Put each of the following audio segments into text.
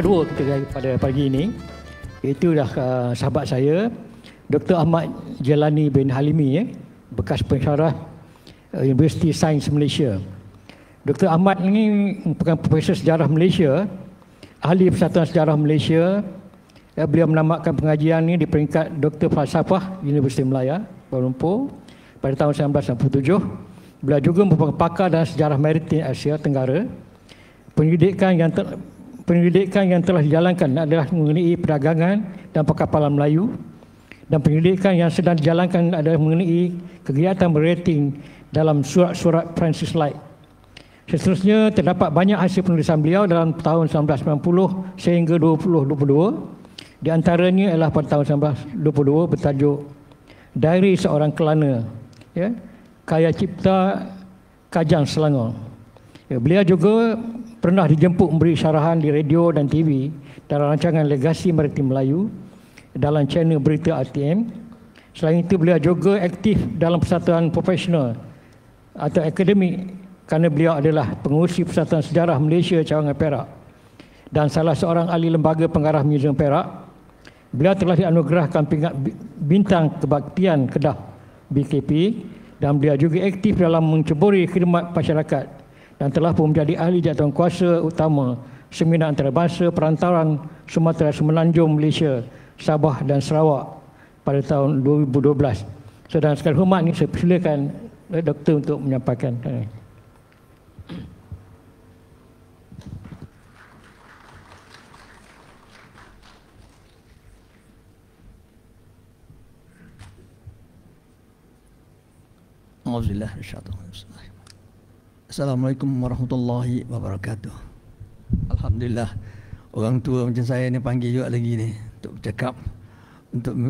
kedua kita pada pagi ini itu dah uh, sahabat saya Dr. Ahmad Jalani bin Halimi eh, bekas pensyarah uh, Universiti Sains Malaysia. Dr. Ahmad ini merupakan profesor sejarah Malaysia, ahli Persatuan Sejarah Malaysia. Eh, beliau menamatkan pengajian ini di peringkat Dr. Falsafah Universiti Melaya, Kuala Lumpur pada tahun 1997. Beliau juga merupakan pakar dalam sejarah maritim Asia Tenggara. Pendidikan yang penyelidikan yang telah dijalankan adalah mengenai perdagangan dan perkapalan Melayu dan penyelidikan yang sedang dijalankan adalah mengenai kegiatan berating dalam surat-surat Francis Light. Seterusnya, terdapat banyak hasil penulisan beliau dalam tahun 1990 sehingga 2022. Di antaranya adalah pada tahun 1922 bertajuk Dari Seorang Kelana, ya, Kaya Cipta Kajang Selangor. Ya, beliau juga pernah dijemput memberi syarahan di radio dan TV dalam rancangan Legasi Maritim Melayu dalam channel berita RTM. Selain itu, beliau juga aktif dalam persatuan profesional atau akademik kerana beliau adalah pengurusi Persatuan Sejarah Malaysia Cawangan Perak dan salah seorang ahli lembaga pengarah Museum Perak. Beliau telah dianugerahkan pingat bintang kebaktian Kedah BKP dan beliau juga aktif dalam menceburi khidmat masyarakat yang telah pun menjadi ahli jawatan kuasa utama Seminar Antarabangsa Perantaran Sumatera Semenanjung Malaysia Sabah dan Sarawak pada tahun 2012. Sedang sekali hormat ini saya persilakan doktor untuk menyampaikan. Alhamdulillah, insyaAllah. Assalamualaikum warahmatullahi wabarakatuh. Alhamdulillah orang tua macam saya ni panggil juga lagi ni untuk bercakap untuk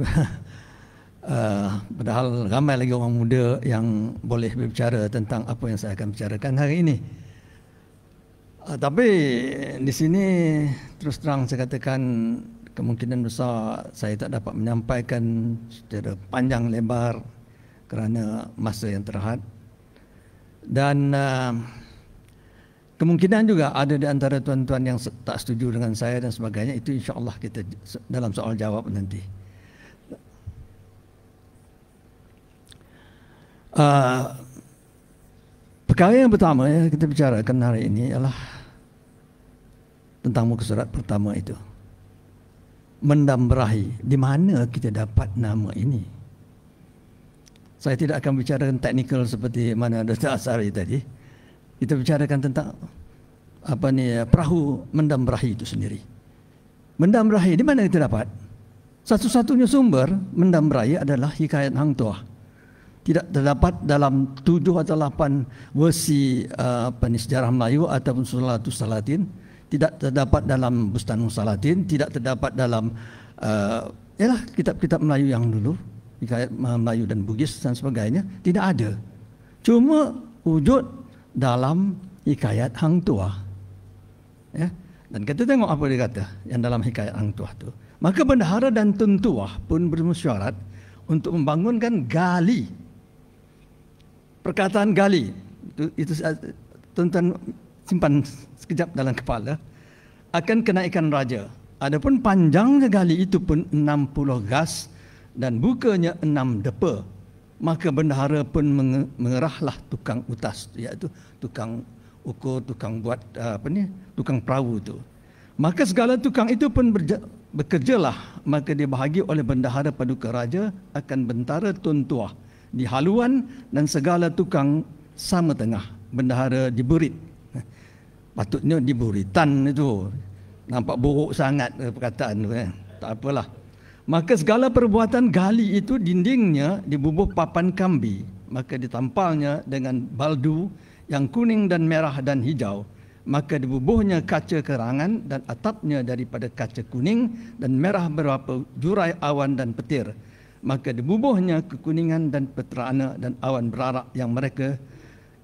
uh, padahal ramai lagi orang muda yang boleh berbicara tentang apa yang saya akan bicarakan hari ini. Uh, tapi di sini terus terang saya katakan kemungkinan besar saya tak dapat menyampaikan secara panjang lebar kerana masa yang terhad dan uh, kemungkinan juga ada di antara tuan-tuan yang tak setuju dengan saya dan sebagainya itu insya-Allah kita dalam soal jawab nanti. Uh, perkara yang pertama yang kita bicarakan hari ini adalah tentang muka surat pertama itu mendambrahi di mana kita dapat nama ini saya tidak akan bicarakan teknikal seperti mana Dr. Asari tadi. Kita bicarakan tentang apa ni perahu mendam rahi itu sendiri. Mendam rahi di mana kita dapat? Satu-satunya sumber mendam rahi adalah hikayat Hang Tuah. Tidak terdapat dalam tujuh atau lapan versi eh, apa ni, sejarah Melayu ataupun Sulatul Salatin. Tidak terdapat dalam Bustanul Salatin. Tidak terdapat dalam uh, ialah kitab-kitab Melayu yang dulu hikayat Melayu dan Bugis dan sebagainya tidak ada. Cuma wujud dalam hikayat Hang Tua. Ya. Dan kita tengok apa dia kata yang dalam hikayat Hang Tua tu. Maka bendahara dan tentua pun bermusyarat untuk membangunkan gali. Perkataan gali itu, itu eh, tuan-tuan simpan sekejap dalam kepala akan kenaikan raja. Adapun panjangnya gali itu pun 60 gas dan bukanya enam depa maka bendahara pun mengerahlah tukang utas iaitu tukang ukur tukang buat ah, apa ni tukang perahu tu maka segala tukang itu pun berja, bekerjalah maka dia bahagi oleh bendahara paduka raja akan bentara tuntua di haluan dan segala tukang sama tengah bendahara diburit patutnya diburitan itu nampak buruk sangat eh, perkataan tu eh? tak apalah Maka segala perbuatan gali itu dindingnya dibubuh papan kambi. Maka ditampalnya dengan baldu yang kuning dan merah dan hijau. Maka dibubuhnya kaca kerangan dan atapnya daripada kaca kuning dan merah berapa jurai awan dan petir. Maka dibubuhnya kekuningan dan peterana dan awan berarak yang mereka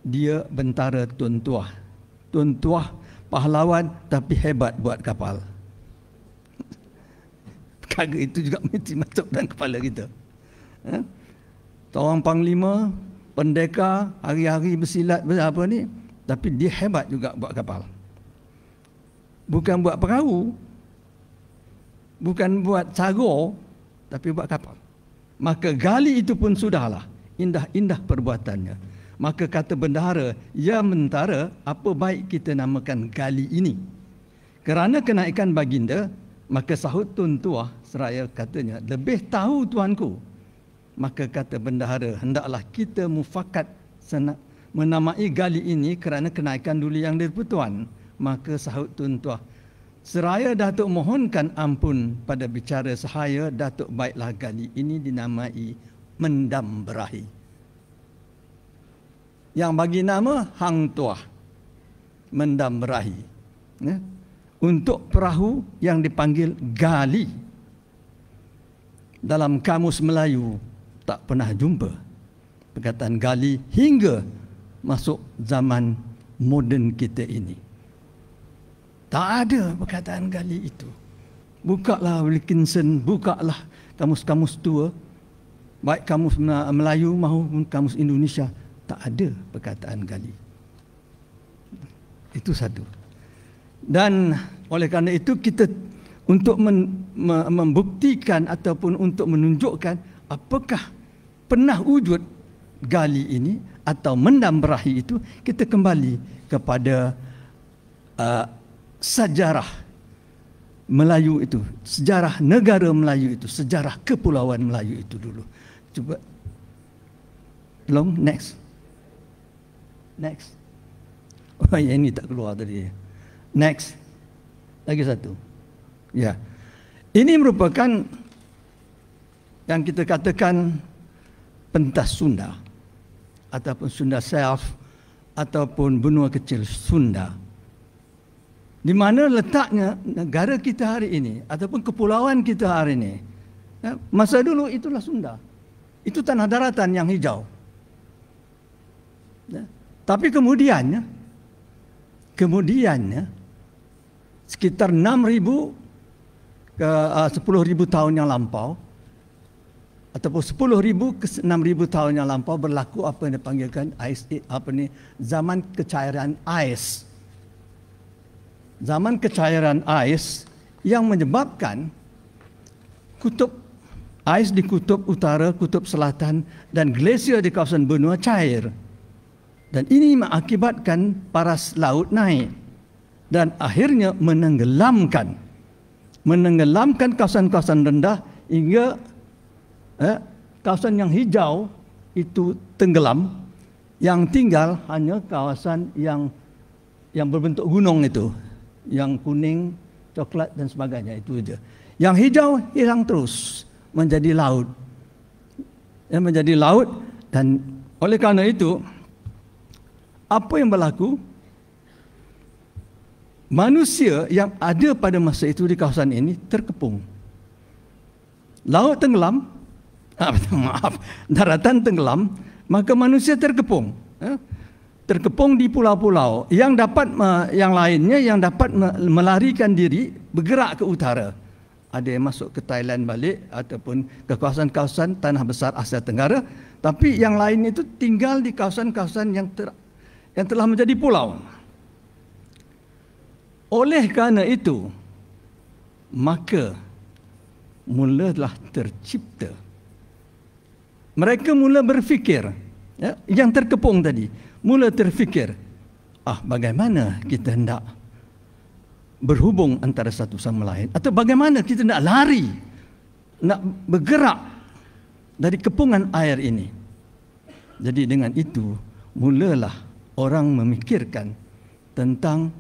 dia bentara tuan tuah. Tuan tuah pahlawan tapi hebat buat kapal perkara itu juga mesti masuk dalam kepala kita. Ha? Eh? Orang panglima, pendeka, hari-hari bersilat apa ni, tapi dia hebat juga buat kapal. Bukan buat perahu, bukan buat cago, tapi buat kapal. Maka gali itu pun sudahlah. Indah-indah perbuatannya. Maka kata bendahara, ya mentara, apa baik kita namakan gali ini? Kerana kenaikan baginda, Maka sahut tun tuah, seraya katanya, lebih tahu tuanku. Maka kata bendahara, hendaklah kita mufakat menamai gali ini kerana kenaikan duli yang dipertuan. Maka sahut tun tuah, seraya Datuk mohonkan ampun pada bicara sahaya, Datuk baiklah gali ini dinamai mendam berahi. Yang bagi nama Hang Tuah. Mendam berahi. Ya untuk perahu yang dipanggil gali. Dalam kamus Melayu tak pernah jumpa perkataan gali hingga masuk zaman moden kita ini. Tak ada perkataan gali itu. Bukalah Wilkinson, bukalah kamus-kamus tua. Baik kamus Melayu maupun kamus Indonesia. Tak ada perkataan gali. Itu satu. Dan oleh kerana itu kita untuk men, me, membuktikan ataupun untuk menunjukkan apakah pernah wujud gali ini atau mendam berahi itu kita kembali kepada uh, sejarah Melayu itu sejarah negara Melayu itu sejarah kepulauan Melayu itu dulu cuba long next next oh ya ini tak keluar tadi Next. Lagi satu. Ya. Ini merupakan yang kita katakan pentas Sunda ataupun Sunda Self ataupun benua kecil Sunda. Di mana letaknya negara kita hari ini ataupun kepulauan kita hari ini. Ya, masa dulu itulah Sunda. Itu tanah daratan yang hijau. Ya. Tapi kemudiannya kemudiannya sekitar 6,000 ke ah, uh, 10,000 tahun yang lampau ataupun 10,000 ke 6,000 tahun yang lampau berlaku apa yang dipanggilkan ais eh, apa ni zaman kecairan ais zaman kecairan ais yang menyebabkan kutub ais di kutub utara, kutub selatan dan glasier di kawasan benua cair. Dan ini mengakibatkan paras laut naik dan akhirnya menenggelamkan menenggelamkan kawasan-kawasan rendah hingga eh, kawasan yang hijau itu tenggelam yang tinggal hanya kawasan yang yang berbentuk gunung itu yang kuning coklat dan sebagainya itu aja. yang hijau hilang terus menjadi laut yang eh, menjadi laut dan oleh karena itu apa yang berlaku manusia yang ada pada masa itu di kawasan ini terkepung. Laut tenggelam, ah, maaf, daratan tenggelam, maka manusia terkepung. Ya. Terkepung di pulau-pulau yang dapat yang lainnya yang dapat melarikan diri bergerak ke utara. Ada yang masuk ke Thailand balik ataupun ke kawasan-kawasan tanah besar Asia Tenggara. Tapi yang lain itu tinggal di kawasan-kawasan yang, ter, yang telah menjadi pulau. Oleh kerana itu, maka mulalah tercipta. Mereka mula berfikir, ya, yang terkepung tadi, mula terfikir, ah bagaimana kita hendak berhubung antara satu sama lain atau bagaimana kita nak lari nak bergerak dari kepungan air ini jadi dengan itu mulalah orang memikirkan tentang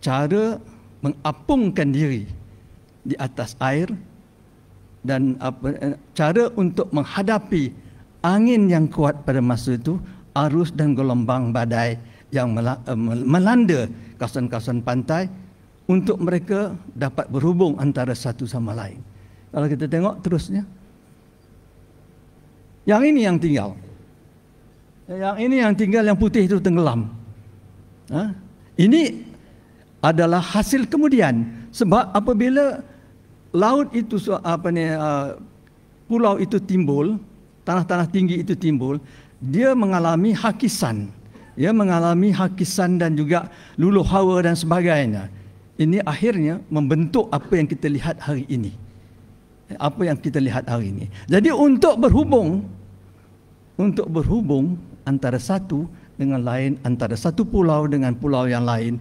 cara mengapungkan diri di atas air dan apa, eh, cara untuk menghadapi angin yang kuat pada masa itu arus dan gelombang badai yang eh, melanda kawasan-kawasan pantai untuk mereka dapat berhubung antara satu sama lain. Kalau kita tengok terusnya. Yang ini yang tinggal. Yang ini yang tinggal yang putih itu tenggelam. Ha? Ini adalah hasil kemudian sebab apabila laut itu apa ni uh, pulau itu timbul tanah-tanah tinggi itu timbul dia mengalami hakisan ia mengalami hakisan dan juga luluh hawa dan sebagainya ini akhirnya membentuk apa yang kita lihat hari ini apa yang kita lihat hari ini jadi untuk berhubung untuk berhubung antara satu dengan lain antara satu pulau dengan pulau yang lain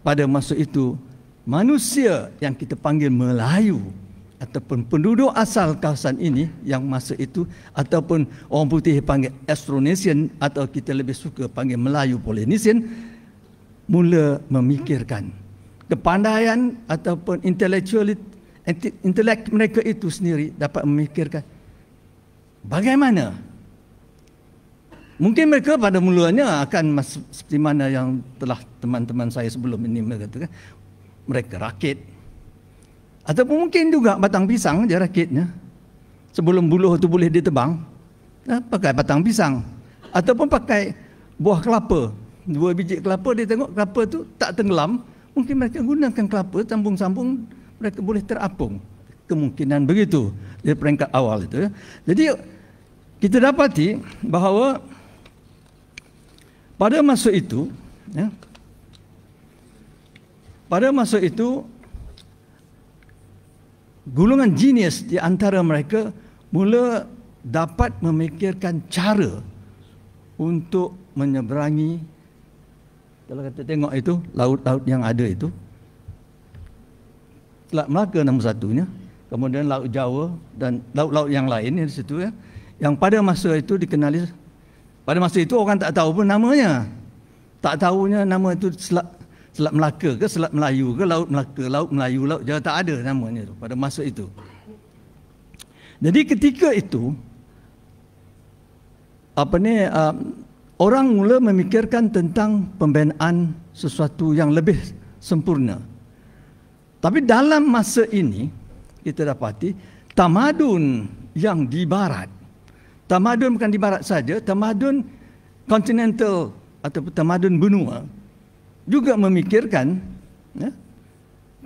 pada masa itu manusia yang kita panggil Melayu ataupun penduduk asal kawasan ini yang masa itu ataupun orang putih panggil Austronesian atau kita lebih suka panggil Melayu Polinesian mula memikirkan kepandaian ataupun intellectuality intelek mereka itu sendiri dapat memikirkan bagaimana Mungkin mereka pada mulanya akan seperti mana yang telah teman-teman saya sebelum ini mengatakan. Mereka rakit. Ataupun mungkin juga batang pisang dia rakitnya. Sebelum buluh itu boleh ditebang. Nah, ya, pakai batang pisang. Ataupun pakai buah kelapa. Dua biji kelapa dia tengok kelapa tu tak tenggelam. Mungkin mereka gunakan kelapa sambung-sambung mereka boleh terapung. Kemungkinan begitu dari peringkat awal itu. Ya. Jadi kita dapati bahawa pada masa itu, ya, pada masa itu, golongan genius di antara mereka mula dapat memikirkan cara untuk menyeberangi kalau kita tengok itu laut-laut yang ada itu Selat Melaka nombor satunya kemudian Laut Jawa dan laut-laut yang lain di situ ya yang pada masa itu dikenali pada masa itu orang tak tahu pun namanya. Tak tahunya nama itu Selat, Selat Melaka ke Selat Melayu ke Laut Melaka, Laut Melayu, Laut Jawa tak ada namanya tu pada masa itu. Jadi ketika itu apa ni um, orang mula memikirkan tentang pembinaan sesuatu yang lebih sempurna. Tapi dalam masa ini kita dapati tamadun yang di barat tamadun bukan di barat saja, tamadun continental atau tamadun benua juga memikirkan ya,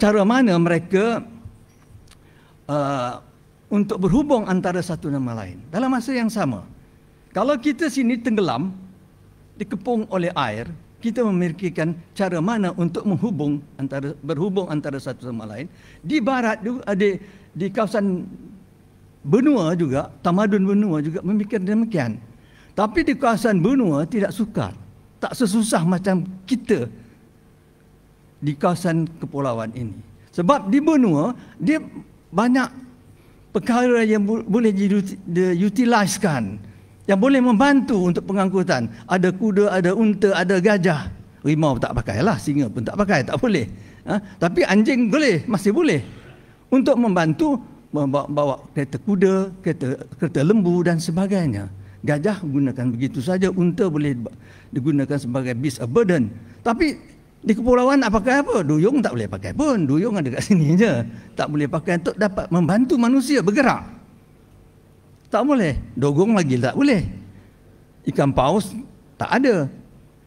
cara mana mereka uh, untuk berhubung antara satu nama lain dalam masa yang sama. Kalau kita sini tenggelam dikepung oleh air, kita memikirkan cara mana untuk menghubung antara berhubung antara satu sama lain. Di barat ada di kawasan benua juga, tamadun benua juga memikir demikian. Tapi di kawasan benua tidak sukar. Tak sesusah macam kita di kawasan kepulauan ini. Sebab di benua, dia banyak perkara yang boleh diutilizkan. Yang boleh membantu untuk pengangkutan. Ada kuda, ada unta, ada gajah. Rimau tak pakai lah, singa pun tak pakai, tak boleh. Ha? Tapi anjing boleh, masih boleh. Untuk membantu membawa bawa kereta kuda, kereta, kereta lembu dan sebagainya. Gajah gunakan begitu saja, unta boleh digunakan sebagai beast of burden. Tapi di kepulauan apa pakai apa? Duyung tak boleh pakai pun, duyung ada kat sini je. Tak boleh pakai untuk dapat membantu manusia bergerak. Tak boleh, dogong lagi tak boleh. Ikan paus tak ada.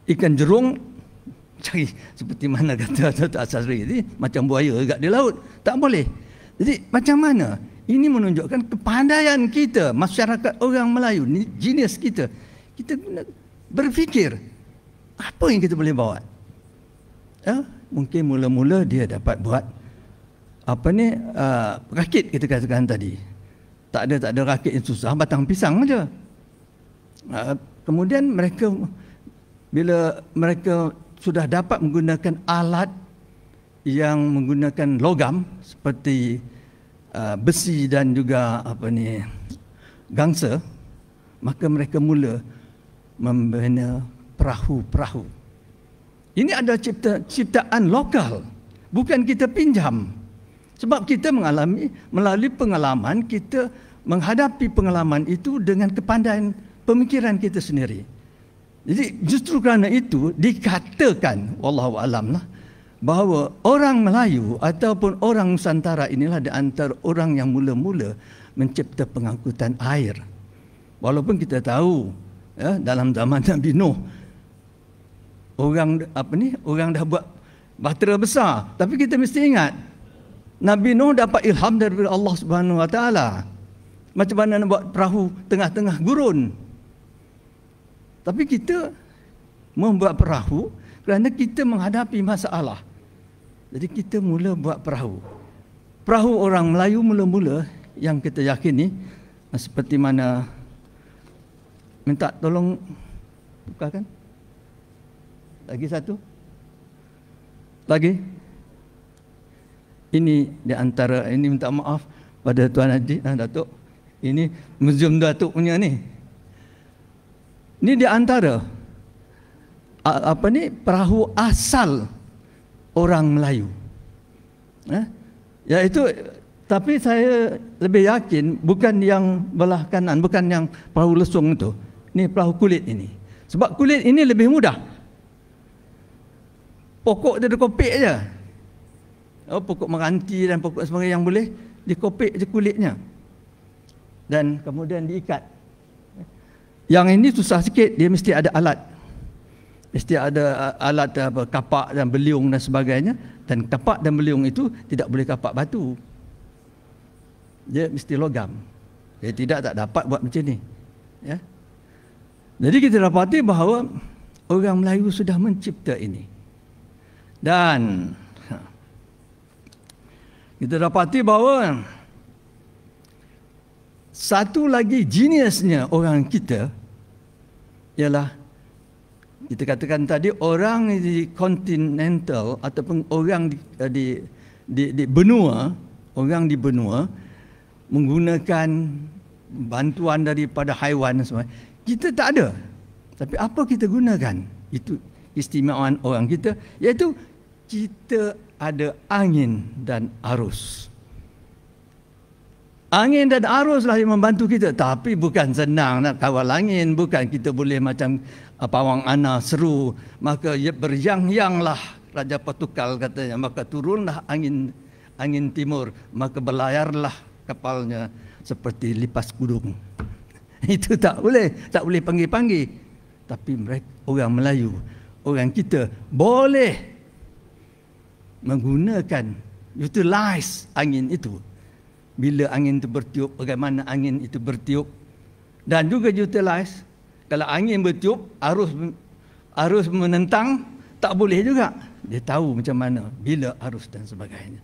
Ikan jerung cari seperti mana kata Dr. Asasri tadi, macam buaya dekat di laut. Tak boleh. Jadi macam mana? Ini menunjukkan kepandaian kita, masyarakat orang Melayu, genius kita. Kita guna berfikir apa yang kita boleh bawa? Ya, eh, mungkin mula-mula dia dapat buat apa ni uh, rakit kita katakan tadi. Tak ada tak ada rakit yang susah, batang pisang aja. Uh, kemudian mereka bila mereka sudah dapat menggunakan alat yang menggunakan logam seperti uh, besi dan juga apa ni gangsa maka mereka mula membina perahu-perahu ini adalah cipta ciptaan lokal bukan kita pinjam sebab kita mengalami melalui pengalaman kita menghadapi pengalaman itu dengan kepandaian pemikiran kita sendiri jadi justru kerana itu dikatakan wallahu alam lah bahawa orang Melayu ataupun orang Nusantara inilah di antara orang yang mula-mula mencipta pengangkutan air. Walaupun kita tahu ya, dalam zaman Nabi Nuh orang apa ni orang dah buat bahtera besar tapi kita mesti ingat Nabi Nuh dapat ilham daripada Allah Subhanahu Wa Taala. Macam mana nak buat perahu tengah-tengah gurun? Tapi kita membuat perahu kerana kita menghadapi masalah. Jadi kita mula buat perahu. Perahu orang Melayu mula-mula yang kita yakini seperti mana minta tolong bukakan lagi satu lagi ini di antara ini minta maaf pada tuan haji dan datuk ini muzium datuk punya ni ini di antara apa ni perahu asal orang Melayu. Eh? Yaitu tapi saya lebih yakin bukan yang belah kanan, bukan yang perahu lesung itu. Ini perahu kulit ini. Sebab kulit ini lebih mudah. Pokok dia dikopik saja. Oh, pokok meranti dan pokok sebagainya yang boleh dikopik je kulitnya. Dan kemudian diikat. Yang ini susah sikit, dia mesti ada alat mesti ada alat apa kapak dan beliung dan sebagainya dan kapak dan beliung itu tidak boleh kapak batu dia mesti logam dia tidak tak dapat buat macam ni ya jadi kita dapati bahawa orang Melayu sudah mencipta ini dan ha, kita dapati bahawa satu lagi geniusnya orang kita ialah kita katakan tadi orang di continental ataupun orang di, eh, di, di, di benua orang di benua menggunakan bantuan daripada haiwan dan semua kita tak ada tapi apa kita gunakan itu istimewaan orang kita iaitu kita ada angin dan arus Angin dan arus lah yang membantu kita. Tapi bukan senang nak kawal angin. Bukan kita boleh macam uh, pawang ana seru. Maka ya, berjang-yang lah Raja Petukal katanya. Maka turunlah angin angin timur. Maka berlayarlah kapalnya seperti lipas gudung. Itu tak boleh. Tak boleh panggil-panggil. Tapi mereka, orang Melayu, orang kita boleh menggunakan utilize angin itu bila angin itu bertiup, bagaimana angin itu bertiup. Dan juga utilize, kalau angin bertiup, arus arus menentang, tak boleh juga. Dia tahu macam mana, bila arus dan sebagainya.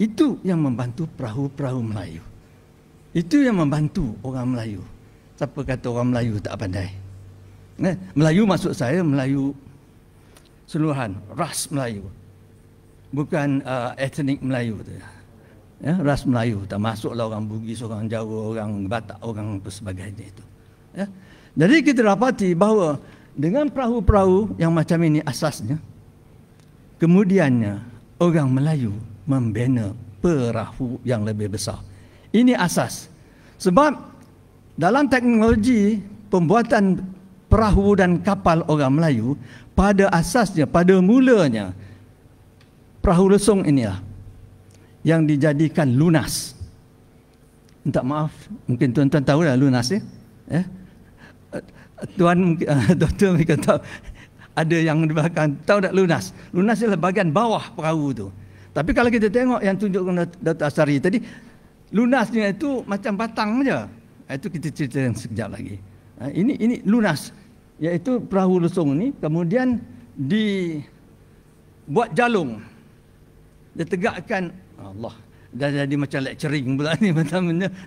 Itu yang membantu perahu-perahu Melayu. Itu yang membantu orang Melayu. Siapa kata orang Melayu tak pandai? Eh, Melayu maksud saya, Melayu seluruhan, ras Melayu. Bukan uh, etnik Melayu tu ya, ras Melayu tak masuklah orang Bugis orang Jawa orang Batak orang apa sebagainya itu ya. jadi kita dapati bahawa dengan perahu-perahu yang macam ini asasnya kemudiannya orang Melayu membina perahu yang lebih besar ini asas sebab dalam teknologi pembuatan perahu dan kapal orang Melayu pada asasnya pada mulanya perahu lesung inilah yang dijadikan lunas. Minta maaf, mungkin tuan-tuan tahu lah lunas ya. Eh? Tuan mungkin doktor mungkin tahu ada yang di belakang tahu tak lunas. Lunas ialah bahagian bawah perahu tu. Tapi kalau kita tengok yang tunjukkan Dr. Asari tadi, lunasnya itu macam batang saja. Ah, itu kita cerita yang sekejap lagi. Ah, ini ini lunas, iaitu perahu lesung ni. kemudian dibuat jalung. ditegakkan. Allah dah jadi macam lecturing pula ni macam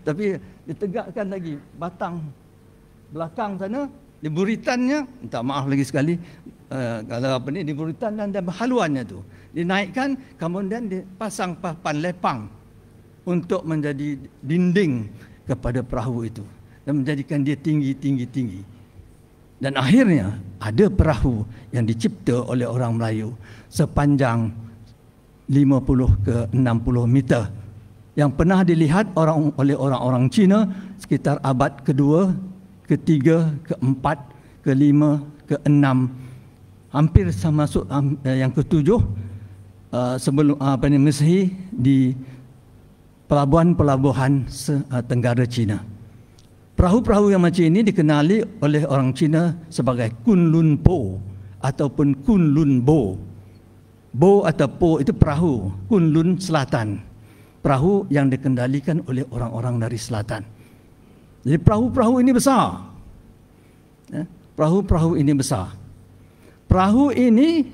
tapi ditegakkan lagi batang belakang sana di buritannya minta maaf lagi sekali uh, kalau apa ni di buritan dan dan haluannya tu dinaikkan kemudian dipasang papan lepang untuk menjadi dinding kepada perahu itu dan menjadikan dia tinggi tinggi tinggi dan akhirnya ada perahu yang dicipta oleh orang Melayu sepanjang 50 ke 60 meter yang pernah dilihat orang oleh orang-orang Cina sekitar abad kedua, ketiga, keempat, kelima, keenam, hampir sama masuk eh, yang ketujuh eh, sebelum eh, apa ni Mesir di pelabuhan-pelabuhan Tenggara Cina. Perahu-perahu yang macam ini dikenali oleh orang Cina sebagai Kunlun Po ataupun Kunlun Bo Bo atau Po itu perahu Kunlun Selatan. Perahu yang dikendalikan oleh orang-orang dari selatan. Jadi perahu-perahu ini besar. Ya, perahu-perahu ini besar. Perahu ini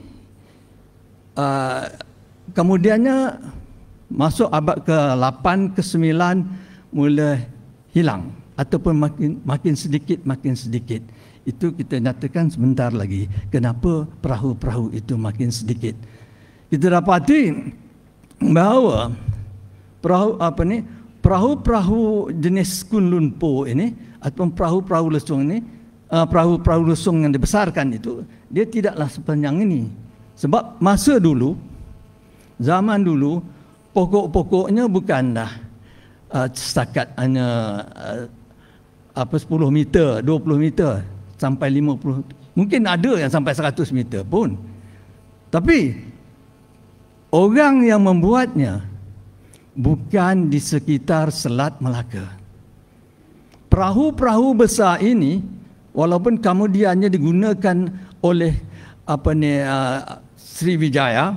uh, kemudiannya masuk abad ke-8, ke-9 mula hilang ataupun makin makin sedikit makin sedikit itu kita nyatakan sebentar lagi kenapa perahu-perahu itu makin sedikit kita dapati bahawa perahu apa ni perahu-perahu jenis Kun Lumpur ini ataupun perahu-perahu lesung ini uh, perahu-perahu lesung yang dibesarkan itu dia tidaklah sepanjang ini sebab masa dulu zaman dulu pokok-pokoknya bukan dah uh, setakat hanya uh, apa 10 meter, 20 meter sampai 50 mungkin ada yang sampai 100 meter pun tapi orang yang membuatnya bukan di sekitar Selat Melaka. Perahu-perahu besar ini walaupun kemudiannya digunakan oleh apa ni uh, Sriwijaya,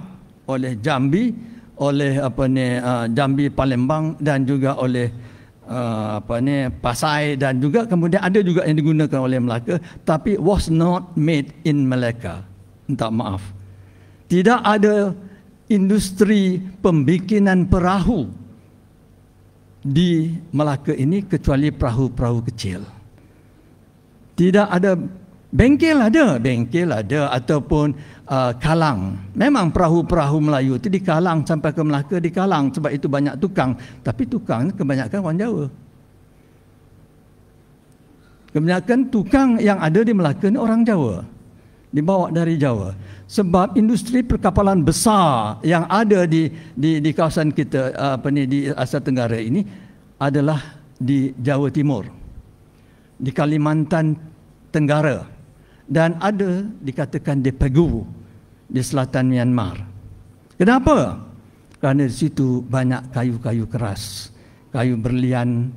oleh Jambi, oleh apa ni uh, Jambi Palembang dan juga oleh uh, apa ni Pasai dan juga kemudian ada juga yang digunakan oleh Melaka tapi was not made in Melaka. Entah maaf. Tidak ada industri pembikinan perahu di Melaka ini kecuali perahu-perahu kecil. Tidak ada bengkel ada, bengkel ada ataupun uh, kalang. Memang perahu-perahu Melayu itu di kalang sampai ke Melaka di kalang sebab itu banyak tukang, tapi tukang kebanyakan orang Jawa. Kebanyakan tukang yang ada di Melaka ni orang Jawa dibawa dari Jawa sebab industri perkapalan besar yang ada di di di kawasan kita apa ni di Asia Tenggara ini adalah di Jawa Timur di Kalimantan Tenggara dan ada dikatakan di Pegu di selatan Myanmar. Kenapa? Kerana di situ banyak kayu-kayu keras, kayu berlian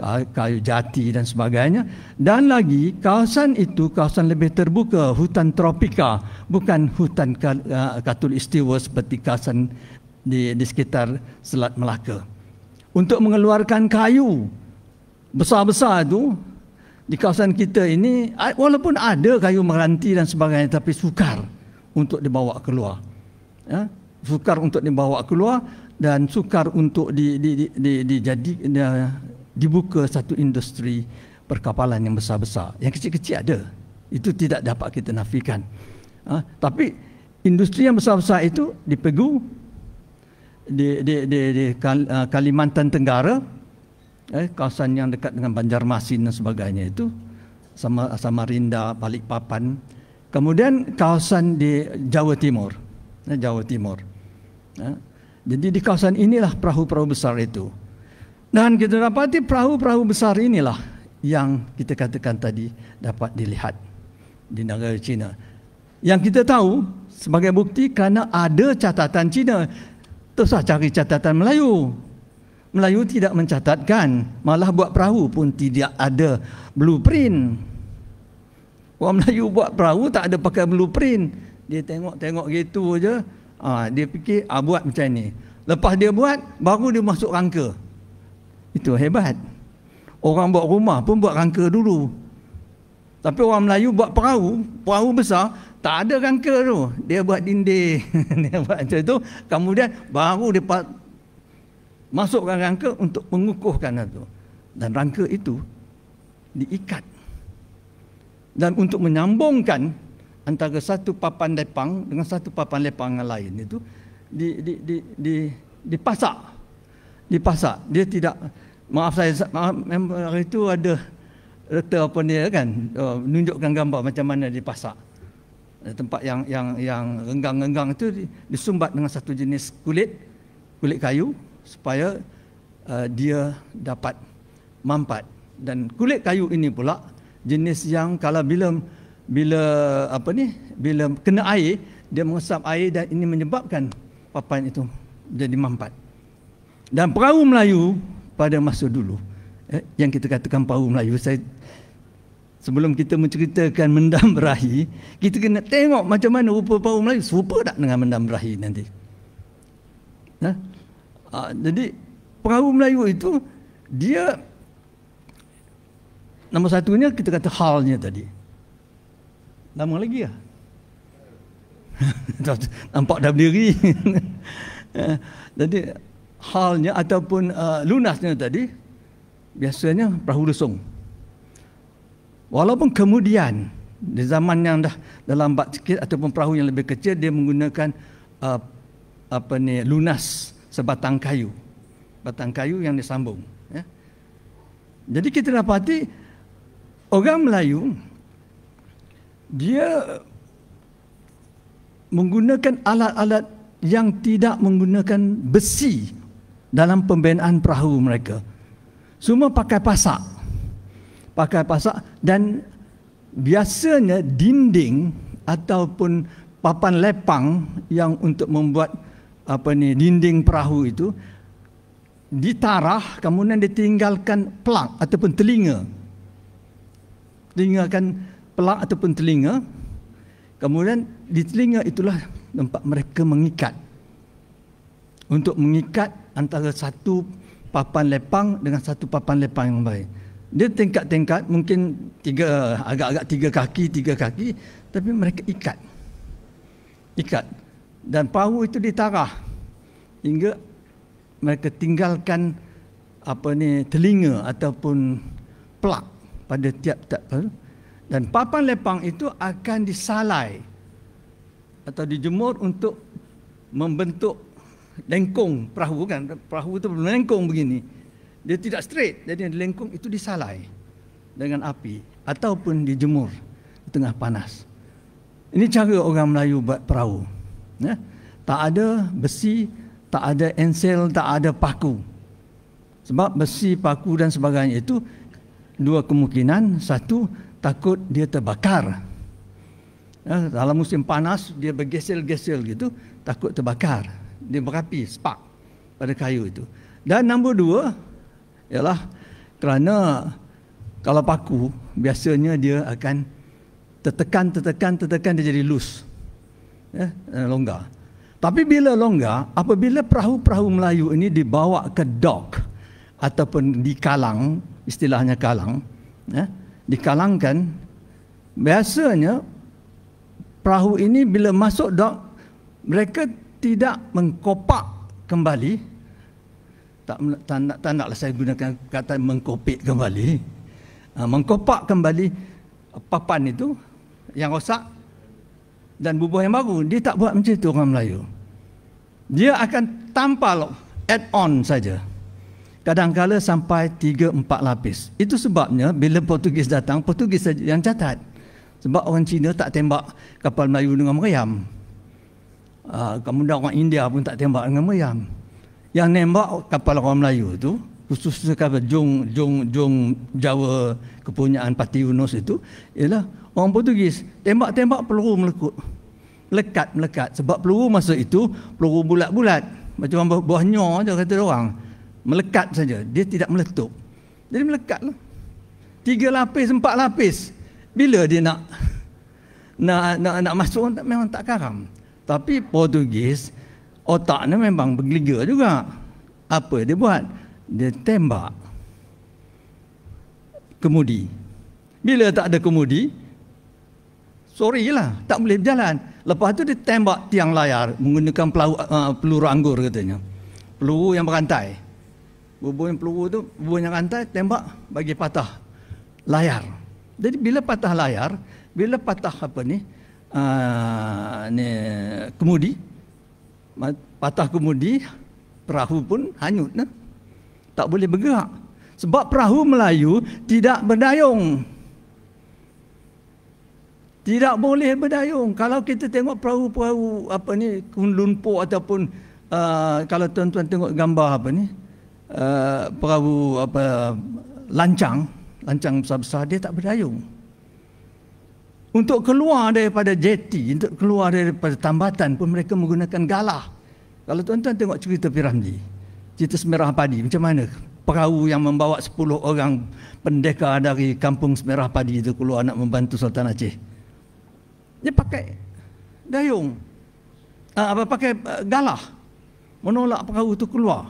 Ah, kayu jati dan sebagainya dan lagi kawasan itu kawasan lebih terbuka hutan tropika bukan hutan katulistiwa ah, seperti kawasan di di sekitar selat melaka untuk mengeluarkan kayu besar-besar itu di kawasan kita ini walaupun ada kayu meranti dan sebagainya tapi sukar untuk dibawa keluar ya sukar untuk dibawa keluar dan sukar untuk di di di, di, di, di, di, di, di dibuka satu industri perkapalan yang besar-besar. Yang kecil-kecil ada. Itu tidak dapat kita nafikan. Ha? Tapi industri yang besar-besar itu di Pegu, di, di, di, di eh, Kalimantan Tenggara, eh, kawasan yang dekat dengan Banjarmasin dan sebagainya itu, sama Samarinda, Balikpapan, kemudian kawasan di Jawa Timur, eh, Jawa Timur. Ha? Jadi di kawasan inilah perahu-perahu besar itu. Dan kita dapati perahu-perahu besar inilah yang kita katakan tadi dapat dilihat di negara China. Yang kita tahu sebagai bukti kerana ada catatan China. Teruslah cari catatan Melayu. Melayu tidak mencatatkan. Malah buat perahu pun tidak ada blueprint. Orang Melayu buat perahu tak ada pakai blueprint. Dia tengok-tengok gitu je. Ha, dia fikir ha, buat macam ni. Lepas dia buat baru dia masuk rangka. Itu hebat. Orang buat rumah pun buat rangka dulu. Tapi orang Melayu buat perahu, perahu besar, tak ada rangka tu. Dia buat dinding. dia buat macam tu. Kemudian baru dia masukkan rangka untuk mengukuhkan itu. Lah Dan rangka itu diikat. Dan untuk menyambungkan antara satu papan lepang dengan satu papan lepang yang lain itu di, di, di, di, dipasak di pasar. Dia tidak maaf saya maaf memang itu ada reta apa dia kan uh, oh, nunjukkan gambar macam mana di pasar. Tempat yang yang yang renggang-renggang itu disumbat dengan satu jenis kulit kulit kayu supaya uh, dia dapat mampat dan kulit kayu ini pula jenis yang kalau bila bila apa ni bila kena air dia mengusap air dan ini menyebabkan papan itu jadi mampat dan perahu Melayu pada masa dulu eh, yang kita katakan perahu Melayu saya sebelum kita menceritakan mendam berahi kita kena tengok macam mana rupa perahu Melayu serupa tak dengan mendam berahi nanti eh? ah, jadi perahu Melayu itu dia nama satunya kita kata halnya tadi lama lagi lah nampak dah berdiri eh, jadi halnya ataupun uh, lunasnya tadi biasanya perahu rusung. Walaupun kemudian di zaman yang dah dalam bak sikit ataupun perahu yang lebih kecil dia menggunakan uh, apa ni lunas sebatang kayu. Batang kayu yang disambung, ya. Jadi kita dapati orang Melayu dia menggunakan alat-alat yang tidak menggunakan besi dalam pembinaan perahu mereka. Semua pakai pasak. Pakai pasak dan biasanya dinding ataupun papan lepang yang untuk membuat apa ni dinding perahu itu ditarah kemudian ditinggalkan pelak ataupun telinga tinggalkan pelak ataupun telinga kemudian di telinga itulah tempat mereka mengikat untuk mengikat antara satu papan lepang dengan satu papan lepang yang baik. Dia tingkat-tingkat mungkin tiga agak-agak tiga kaki, tiga kaki tapi mereka ikat. Ikat dan perahu itu ditarah hingga mereka tinggalkan apa ni telinga ataupun plak pada tiap-tiap perahu. dan papan lepang itu akan disalai atau dijemur untuk membentuk lengkung perahu kan perahu itu berlengkung begini dia tidak straight jadi yang lengkung itu disalai dengan api ataupun dijemur di tengah panas ini cara orang Melayu buat perahu ya? tak ada besi tak ada ensel tak ada paku sebab besi paku dan sebagainya itu dua kemungkinan satu takut dia terbakar ya, dalam musim panas dia bergesel-gesel gitu takut terbakar dia berapi spark pada kayu itu. Dan nombor dua ialah kerana kalau paku biasanya dia akan tertekan tertekan tertekan dia jadi loose. Ya, eh, longgar. Tapi bila longgar, apabila perahu-perahu Melayu ini dibawa ke dock ataupun di kalang istilahnya kalang, ya, dikalangkan, biasanya perahu ini bila masuk dock, mereka tidak mengkopak kembali tak tak, tak, saya gunakan kata mengkopik kembali ha, mengkopak kembali papan itu yang rosak dan bubuh yang baru dia tak buat macam itu orang Melayu dia akan tampal add on saja kadang-kala sampai 3 4 lapis itu sebabnya bila portugis datang portugis saja yang catat sebab orang Cina tak tembak kapal Melayu dengan meriam Ah, kemudian orang India pun tak tembak dengan meriam. Yang nembak kapal orang Melayu tu, khususnya kapal Jung Jung Jung Jawa kepunyaan Pati Yunus itu, ialah orang Portugis. Tembak-tembak peluru melekut. Melekat, melekat. Sebab peluru masa itu, peluru bulat-bulat. Macam buah, buah nyor je kata orang. Melekat saja. Dia tidak meletup. Jadi melekatlah. Tiga lapis, empat lapis. Bila dia nak nak nak, nak masuk, memang tak karam. Tapi Portugis otaknya memang bergeliga juga. Apa dia buat? Dia tembak kemudi. Bila tak ada kemudi, sorry lah, tak boleh berjalan. Lepas tu dia tembak tiang layar menggunakan pelu, uh, peluru anggur katanya. Peluru yang berantai. Bubur yang peluru tu, bubur yang berantai, tembak bagi patah layar. Jadi bila patah layar, bila patah apa ni, Ah, ni kemudi patah kemudi perahu pun hanyut nah? tak boleh bergerak sebab perahu Melayu tidak berdayung tidak boleh berdayung kalau kita tengok perahu-perahu apa ni kundunpo ataupun uh, kalau tuan-tuan tengok gambar apa ni uh, perahu apa lancang lancang besar-besar dia tak berdayung untuk keluar daripada jeti, untuk keluar daripada tambatan pun mereka menggunakan galah. Kalau tuan-tuan tengok cerita Piramdi, cerita Semerah Padi, macam mana perahu yang membawa 10 orang pendekar dari kampung Semerah Padi itu keluar nak membantu Sultan Aceh. Dia pakai dayung. Ah, apa pakai eh, galah. Menolak perahu itu keluar.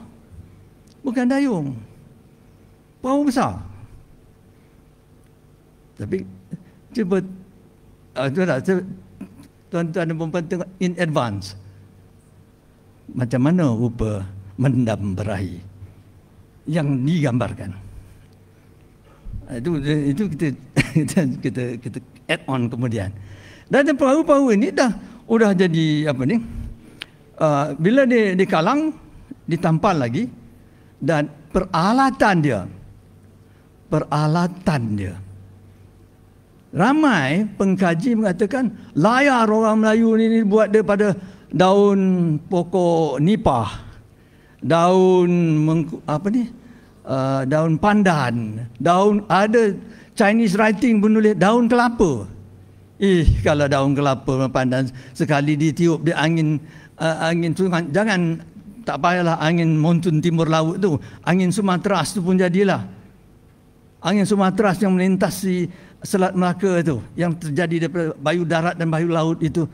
Bukan dayung. Perahu besar. Tapi cuba uh, tu lah tu, tuan-tuan dan perempuan tengok in advance macam mana rupa mendam berahi yang digambarkan ah, itu itu kita kita kita, kita add on kemudian dan perahu-perahu ini dah sudah jadi apa ni uh, bila di kalang ditampal lagi dan peralatan dia peralatan dia Ramai pengkaji mengatakan layar orang Melayu ni, ni buat daripada daun pokok nipah, daun apa ni? Uh, daun pandan, daun ada Chinese writing menulis daun kelapa. Ih, kalau daun kelapa pandan sekali ditiup dia angin uh, angin tu jangan tak payahlah angin monsun timur laut tu, angin Sumatera tu pun jadilah. Angin Sumatera yang melintasi Selat Melaka itu yang terjadi daripada bayu darat dan bayu laut itu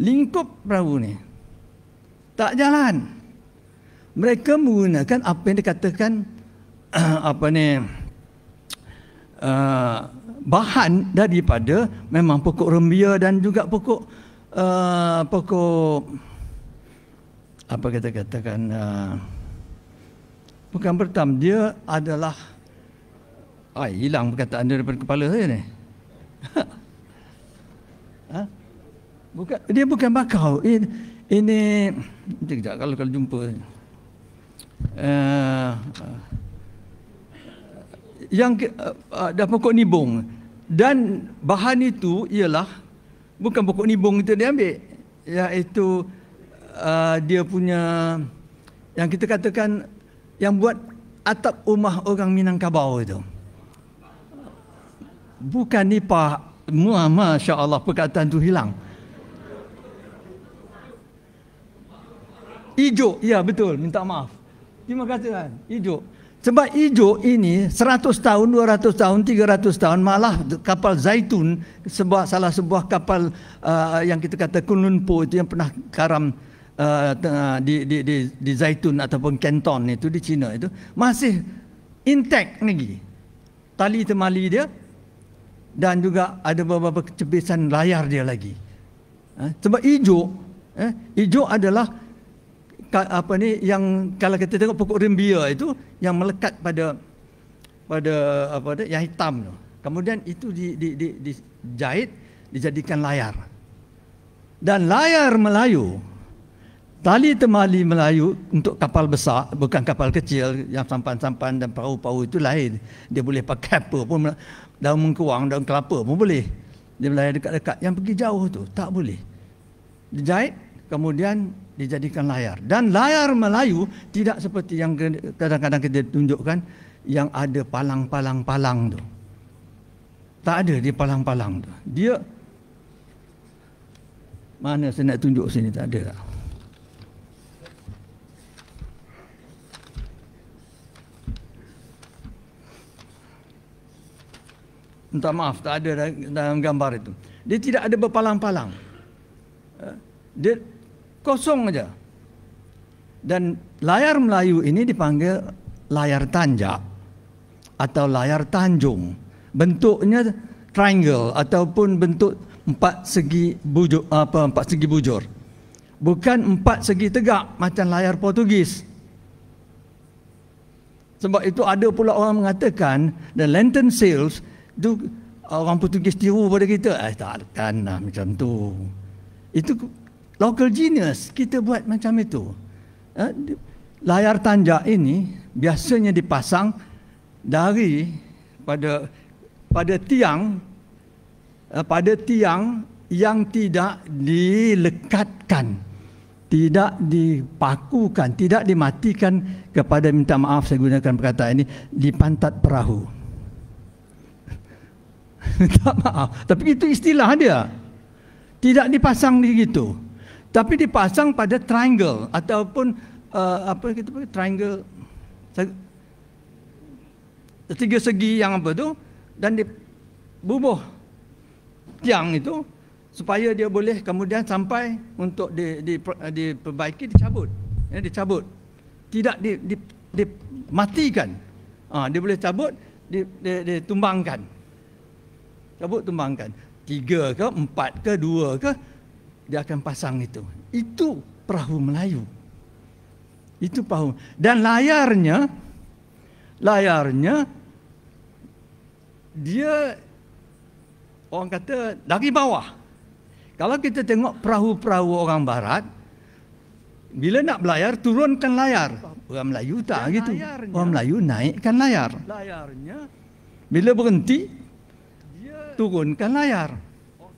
lingkup perahu ni tak jalan mereka menggunakan apa yang dikatakan apa ni eh, bahan daripada memang pokok rembia dan juga pokok eh, pokok apa kita katakan pokok eh, pertam dia adalah Ay, ah, hilang perkataan dia daripada kepala saya ni. ha? Bukan, dia bukan bakau. Ini, ini sekejap kalau kalau jumpa. Uh, yang uh, dah pokok nibung dan bahan itu ialah bukan pokok nibung itu dia ambil iaitu uh, dia punya yang kita katakan yang buat atap rumah orang Minangkabau itu bukan ni nipah masya Allah perkataan tu hilang Ijo, ya betul minta maaf terima kasih Tuhan ijuk sebab Ijo ini 100 tahun 200 tahun 300 tahun malah kapal zaitun sebuah salah sebuah kapal uh, yang kita kata kununpo itu yang pernah karam uh, uh, di, di di di zaitun ataupun canton itu di China itu masih intact lagi tali temali dia dan juga ada beberapa kecepisan layar dia lagi. Ha? Sebab hijau, eh, hijau ha? adalah apa ni yang kalau kita tengok pokok rimbia itu yang melekat pada pada apa dia yang hitam tu. Kemudian itu di, di, di, dijahit dijadikan layar. Dan layar Melayu, tali temali Melayu untuk kapal besar, bukan kapal kecil yang sampan-sampan dan perahu-perahu itu lain. Dia boleh pakai apa pun daun mengkuang, daun kelapa pun boleh. Dia melayang dekat-dekat. Yang pergi jauh tu tak boleh. Dijahit, kemudian dijadikan layar. Dan layar Melayu tidak seperti yang kadang-kadang kita tunjukkan yang ada palang-palang-palang tu. Tak ada di palang-palang tu. Dia mana saya nak tunjuk sini tak ada lah. minta maaf tak ada dalam gambar itu dia tidak ada berpalang-palang eh, dia kosong aja dan layar Melayu ini dipanggil layar tanjak atau layar tanjung bentuknya triangle ataupun bentuk empat segi bujur apa empat segi bujur bukan empat segi tegak macam layar Portugis sebab itu ada pula orang mengatakan the lantern sails tu orang Portugis tiru pada kita eh, ah, tanah macam tu itu local genius kita buat macam itu eh, layar tanjak ini biasanya dipasang dari pada pada tiang eh, pada tiang yang tidak dilekatkan tidak dipakukan tidak dimatikan kepada minta maaf saya gunakan perkataan ini di pantat perahu Tak maaf. Tapi itu istilah dia. Tidak dipasang di gitu, Tapi dipasang pada triangle ataupun uh, apa kita panggil triangle tiga segi yang apa tu dan di bubuh tiang itu supaya dia boleh kemudian sampai untuk di, di, diperbaiki dicabut ya, dicabut tidak di, di, dimatikan ha, ah, dia boleh cabut di, di, ditumbangkan kabut tembangkan tiga ke empat ke dua ke dia akan pasang itu itu perahu Melayu itu perahu dan layarnya layarnya dia orang kata dari bawah kalau kita tengok perahu-perahu orang barat bila nak belayar turunkan layar orang Melayu tak gitu orang Melayu naikkan layar layarnya bila berhenti turunkan layar. Oh,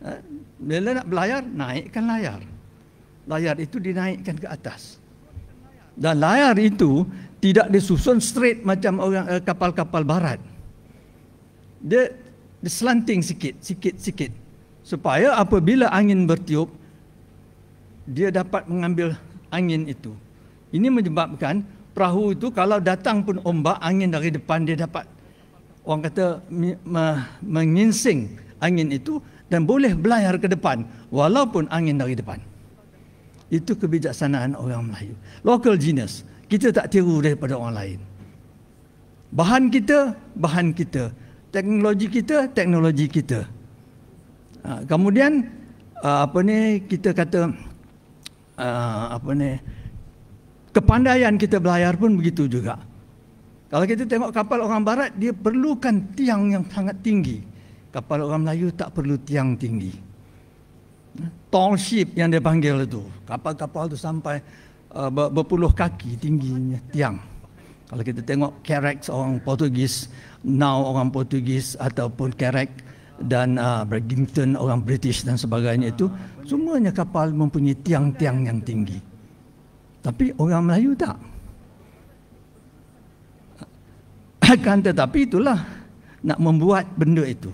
ha? Bila nak belayar, naikkan layar. Layar itu dinaikkan ke atas. Dan layar itu tidak disusun straight macam orang eh, kapal-kapal barat. Dia, diselanting sikit, sikit-sikit. Supaya apabila angin bertiup, dia dapat mengambil angin itu. Ini menyebabkan perahu itu kalau datang pun ombak, angin dari depan dia dapat orang kata menginsing angin itu dan boleh berlayar ke depan walaupun angin dari depan. Itu kebijaksanaan orang Melayu. Local genius. Kita tak tiru daripada orang lain. Bahan kita, bahan kita. Teknologi kita, teknologi kita. Ha, kemudian ha, apa ni kita kata ha, apa ni kepandaian kita berlayar pun begitu juga. Kalau kita tengok kapal orang barat dia perlukan tiang yang sangat tinggi. Kapal orang Melayu tak perlu tiang tinggi. Tall ship yang dia panggil itu. Kapal-kapal itu sampai uh, berpuluh kaki tingginya tiang. Kalau kita tengok kerek orang Portugis, now orang Portugis ataupun kerek dan uh, Bridgington orang British dan sebagainya itu semuanya kapal mempunyai tiang-tiang yang tinggi. Tapi orang Melayu tak. Akan tetapi itulah nak membuat benda itu.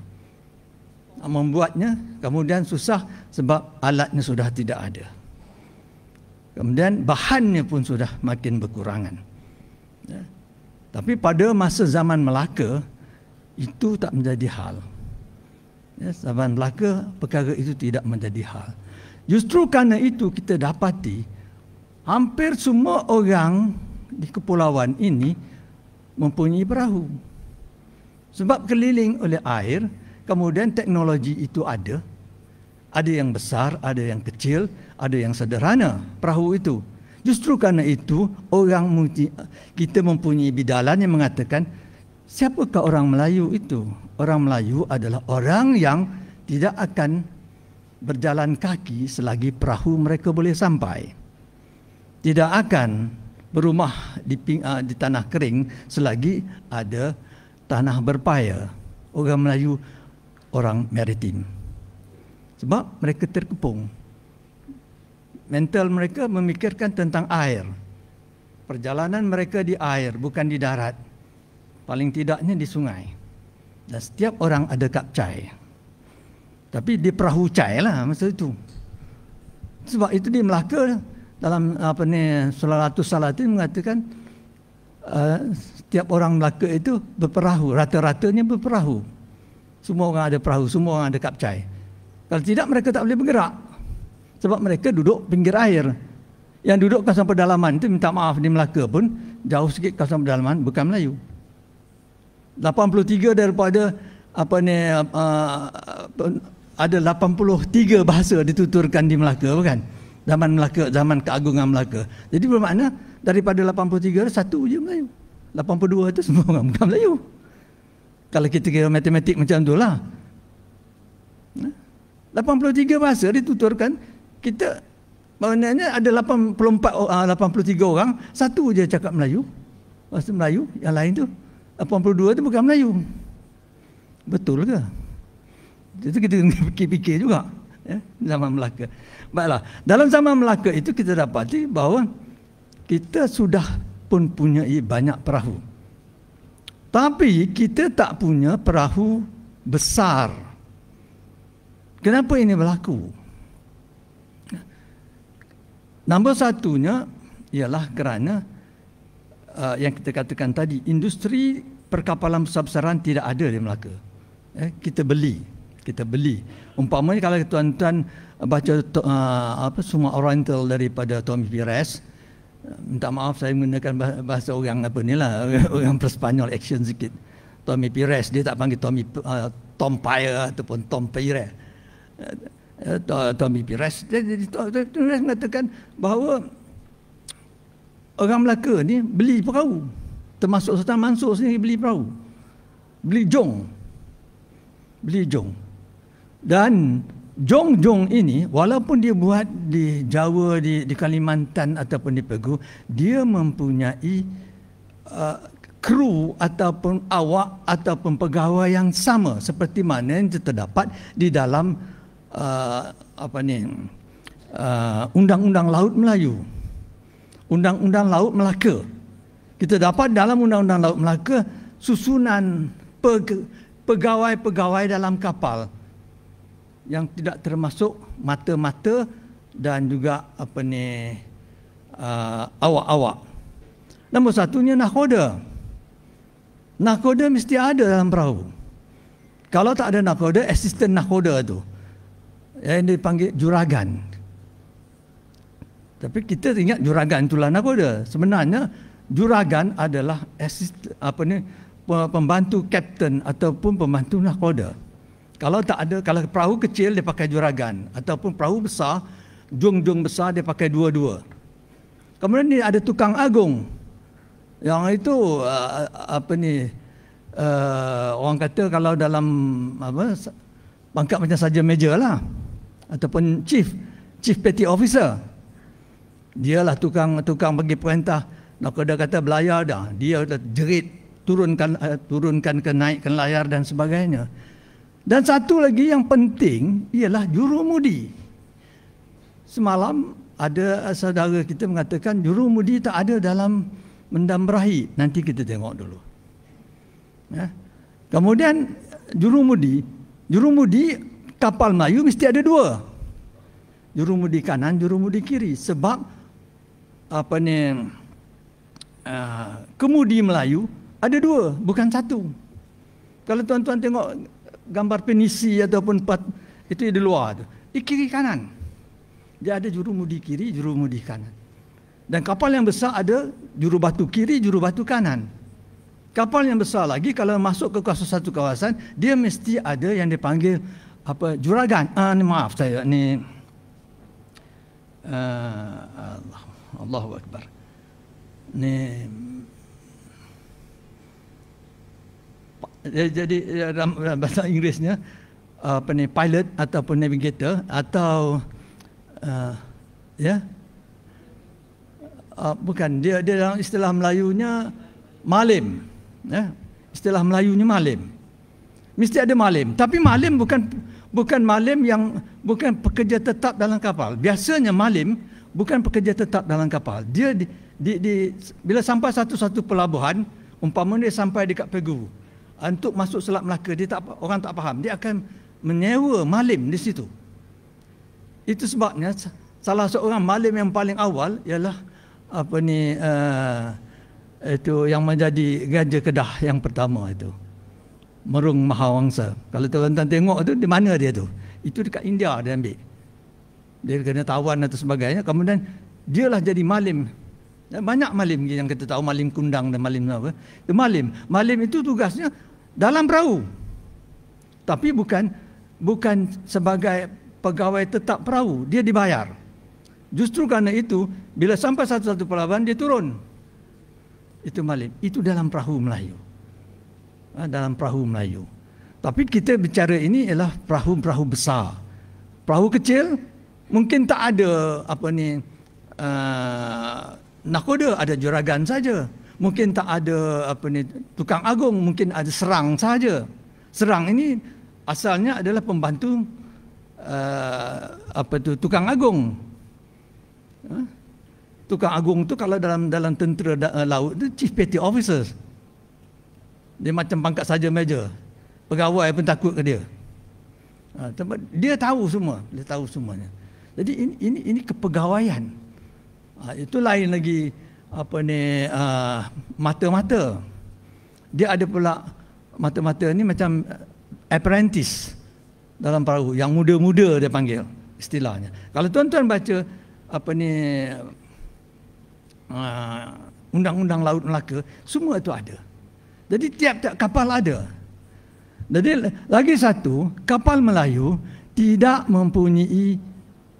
Nak membuatnya kemudian susah sebab alatnya sudah tidak ada. Kemudian bahannya pun sudah makin berkurangan. Ya. Tapi pada masa zaman Melaka itu tak menjadi hal. Ya, zaman Melaka perkara itu tidak menjadi hal. Justru kerana itu kita dapati hampir semua orang di kepulauan ini mempunyai perahu. Sebab keliling oleh air, kemudian teknologi itu ada. Ada yang besar, ada yang kecil, ada yang sederhana perahu itu. Justru karena itu, orang kita mempunyai bidalan yang mengatakan, siapakah orang Melayu itu? Orang Melayu adalah orang yang tidak akan berjalan kaki selagi perahu mereka boleh sampai. Tidak akan berumah di, uh, di tanah kering selagi ada tanah berpaya orang Melayu orang maritim sebab mereka terkepung mental mereka memikirkan tentang air perjalanan mereka di air bukan di darat paling tidaknya di sungai dan setiap orang ada kapcai tapi di perahu cai lah masa itu sebab itu di Melaka dalam apa ni Sulawatu itu mengatakan uh, setiap orang Melaka itu berperahu, rata-ratanya berperahu. Semua orang ada perahu, semua orang ada kapcai. Kalau tidak mereka tak boleh bergerak. Sebab mereka duduk pinggir air. Yang duduk kawasan pedalaman itu minta maaf di Melaka pun jauh sikit kawasan pedalaman bukan Melayu. 83 daripada apa ni uh, ada 83 bahasa dituturkan di Melaka bukan? zaman Melaka, zaman keagungan Melaka. Jadi bermakna daripada 83 itu satu je Melayu. 82 itu semua orang bukan Melayu. Kalau kita kira matematik macam tu lah. 83 ha? bahasa dituturkan kita maknanya ada 84 83 ah, orang satu je cakap Melayu bahasa Melayu yang lain tu 82 tu bukan Melayu betul ke itu kita fikir-fikir juga ya, zaman Melaka Baiklah, dalam zaman Melaka itu kita dapati bahawa kita sudah pun punya banyak perahu. Tapi kita tak punya perahu besar. Kenapa ini berlaku? Nombor satunya ialah kerana uh, yang kita katakan tadi, industri perkapalan besar-besaran tidak ada di Melaka. Eh, kita beli. Kita beli. Umpamanya kalau tuan-tuan baca uh, apa semua oriental daripada Tommy Pires. Minta maaf saya menggunakan bahasa orang apa ni lah, orang perspanyol action sikit. Tommy Pires, dia tak panggil Tommy uh, Tom Pire ataupun Tom Pire. Uh, Tommy Pires, dia, dia, dia, mengatakan bahawa orang Melaka ni beli perahu. Termasuk Sultan Mansur sendiri beli perahu. Beli jong. Beli jong. Dan Jong Jong ini walaupun dia buat di Jawa di, di Kalimantan ataupun di Pegu dia mempunyai uh, kru ataupun awak ataupun pegawai yang sama seperti mana yang terdapat di dalam uh, apa ni uh, undang-undang laut Melayu undang-undang laut Melaka kita dapat dalam undang-undang laut Melaka susunan pe- pegawai-pegawai dalam kapal yang tidak termasuk mata-mata dan juga apa ni uh, awak-awak. Nombor satunya nakoda. Nakoda mesti ada dalam perahu. Kalau tak ada nakoda, assistant nakoda tu yang dipanggil juragan. Tapi kita ingat juragan itulah nakoda. Sebenarnya juragan adalah assist apa ni pembantu kapten ataupun pembantu nakoda kalau tak ada kalau perahu kecil dia pakai juragan ataupun perahu besar jung-jung besar dia pakai dua-dua kemudian ni ada tukang agung yang itu uh, uh, apa ni uh, orang kata kalau dalam apa pangkat macam saja meja lah ataupun chief chief petty officer dialah tukang tukang bagi perintah nakoda kata belayar dah dia jerit turunkan turunkan ke naikkan layar dan sebagainya dan satu lagi yang penting ialah juru mudi. Semalam ada eh, saudara kita mengatakan juru mudi tak ada dalam mendamrahi. Nanti kita tengok dulu. Ya. Kemudian juru mudi kapal Melayu mesti ada dua. juru mudi kanan, juru mudi kiri. Sebab apa ni eh, kemudi Melayu ada dua, bukan satu. Kalau tuan-tuan tengok gambar penisi ataupun pat, itu di luar tu. Di kiri kanan. Dia ada juru jurumudi kiri, juru jurumudi kanan. Dan kapal yang besar ada juru batu kiri, juru batu kanan. Kapal yang besar lagi kalau masuk ke kawasan satu kawasan, dia mesti ada yang dipanggil apa juragan. Ah, ni maaf saya ni. Uh, Allah, Allahu Akbar. Ni Eh, jadi dalam eh, eh, bahasa Inggerisnya apa ni pilot ataupun navigator atau uh, ya yeah? Uh, bukan dia dia dalam istilah Melayunya malim ya yeah? istilah Melayunya malim mesti ada malim tapi malim bukan bukan malim yang bukan pekerja tetap dalam kapal biasanya malim bukan pekerja tetap dalam kapal dia di, di, di bila sampai satu-satu pelabuhan umpama dia sampai dekat Pegu untuk masuk Selat Melaka dia tak orang tak faham dia akan menyewa malim di situ itu sebabnya salah seorang malim yang paling awal ialah apa ni uh, itu yang menjadi raja Kedah yang pertama itu Merung Mahawangsa kalau tuan-tuan tengok tu di mana dia tu itu dekat India dia ambil dia kena tawan atau sebagainya kemudian dialah jadi malim banyak malim yang kita tahu malim kundang dan malim apa itu malim malim itu tugasnya dalam perahu tapi bukan bukan sebagai pegawai tetap perahu dia dibayar justru karena itu bila sampai satu-satu pelabuhan dia turun itu malim itu dalam perahu Melayu ha, dalam perahu Melayu tapi kita bicara ini ialah perahu-perahu besar perahu kecil mungkin tak ada apa ni uh, nakoda ada juragan saja mungkin tak ada apa ni tukang agung mungkin ada serang saja serang ini asalnya adalah pembantu uh, apa tu tukang agung huh? Ha? tukang agung tu kalau dalam dalam tentera da, eh, laut tu chief petty officer dia macam pangkat saja meja pegawai pun takut ke dia uh, dia tahu semua dia tahu semuanya jadi ini ini, ini kepegawaian uh, itu lain lagi apa ni uh, mata-mata. Dia ada pula mata-mata ni macam eh, apprentice dalam perahu yang muda-muda dia panggil istilahnya. Kalau tuan-tuan baca apa ni uh, undang-undang laut Melaka, semua itu ada. Jadi tiap-tiap kapal ada. Jadi lagi satu, kapal Melayu tidak mempunyai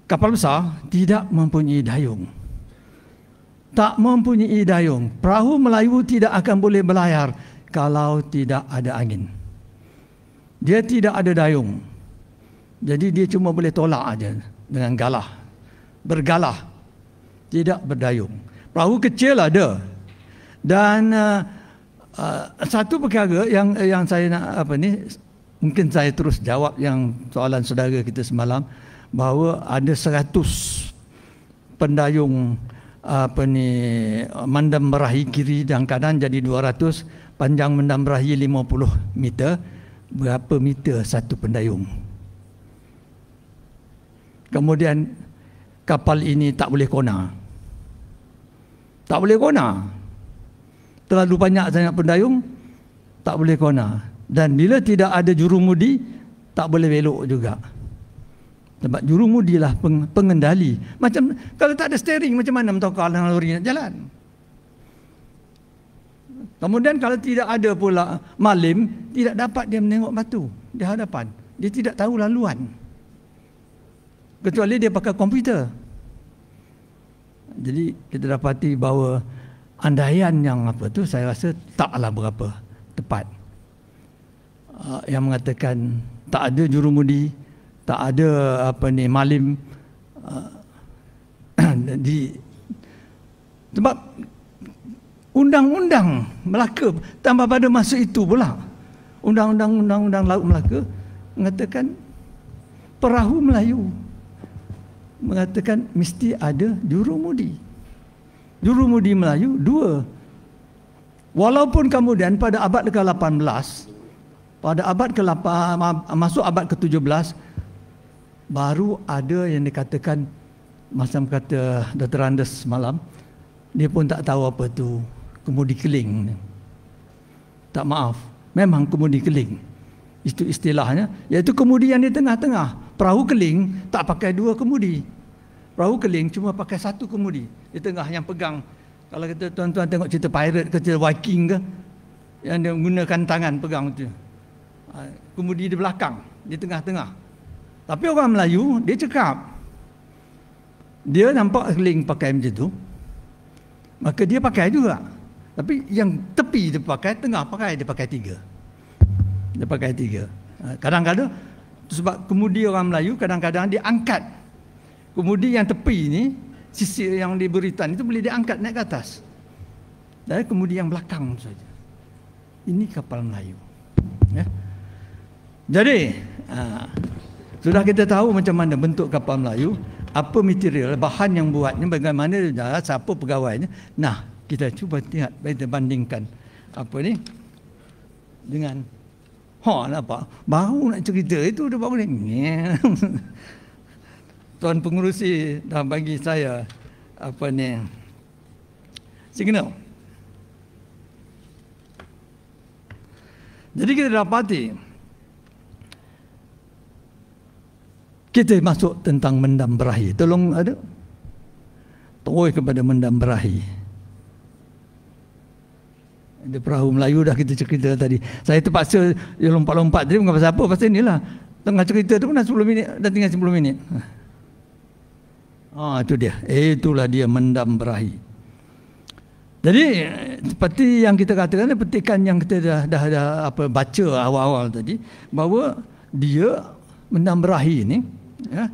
kapal besar tidak mempunyai dayung tak mempunyai dayung. Perahu Melayu tidak akan boleh berlayar kalau tidak ada angin. Dia tidak ada dayung. Jadi dia cuma boleh tolak aja dengan galah. Bergalah. Tidak berdayung. Perahu kecil ada. Dan uh, uh, satu perkara yang yang saya nak apa ni mungkin saya terus jawab yang soalan saudara kita semalam bahawa ada 100 pendayung apa ni mandam merahi kiri dan kanan jadi 200 panjang mandam merahi 50 meter berapa meter satu pendayung kemudian kapal ini tak boleh kona tak boleh kona terlalu banyak sangat pendayung tak boleh kona dan bila tidak ada jurumudi tak boleh belok juga juru mudi lah peng, pengendali. Macam kalau tak ada steering macam mana mentokoh alam lori nak jalan? Kemudian kalau tidak ada pula malim, tidak dapat dia menengok batu di hadapan. Dia tidak tahu laluan. Kecuali dia pakai komputer. Jadi kita dapati bahawa andaian yang apa tu saya rasa taklah berapa tepat. Ah, yang mengatakan tak ada jurumudi, mudi, tak ada apa ni malim ah, di sebab undang-undang Melaka tambah pada masa itu pula undang-undang undang-undang laut Melaka mengatakan perahu Melayu mengatakan mesti ada juru mudi juru mudi Melayu dua walaupun kemudian pada abad ke-18 pada abad ke-8 masuk abad ke-17 baru ada yang dikatakan macam kata Dr. Randes malam dia pun tak tahu apa tu kemudi keling tak maaf memang kemudi keling itu istilahnya iaitu kemudi yang di tengah-tengah perahu keling tak pakai dua kemudi perahu keling cuma pakai satu kemudi di tengah yang pegang kalau kita tuan-tuan tengok cerita pirate ke cerita viking ke yang dia menggunakan tangan pegang tu ah, kemudi di belakang di tengah-tengah tapi orang Melayu dia cakap dia nampak keling pakai macam tu. Maka dia pakai juga. Tapi yang tepi dia pakai, tengah pakai dia pakai tiga. Dia pakai tiga. Ha, kadang-kadang sebab kemudi orang Melayu kadang-kadang dia angkat. Kemudi yang tepi ni sisi yang diberitan itu boleh dia angkat naik ke atas. Dan kemudi yang belakang saja. Ini kapal Melayu. Ya. Jadi, ha, sudah kita tahu macam mana bentuk kapal Melayu, apa material, bahan yang buatnya, bagaimana siapa pegawainya. Nah, kita cuba lihat, kita bandingkan apa ni dengan ha apa bau nak cerita itu dah bau ni. Tuan pengurusi dah bagi saya apa ni signal. Jadi kita dapati Kita masuk tentang mendam berahi. Tolong ada. Toi kepada mendam berahi. Ada perahu Melayu dah kita cerita tadi. Saya terpaksa dia ya, lompat-lompat. Jadi bukan pasal apa. Pasal inilah. Tengah cerita tu pun dah 10 minit. Dah tinggal 10 minit. Ah, itu dia. Itulah dia mendam berahi. Jadi seperti yang kita katakan petikan yang kita dah dah, dah apa baca awal-awal tadi bahawa dia mendam berahi ni ya,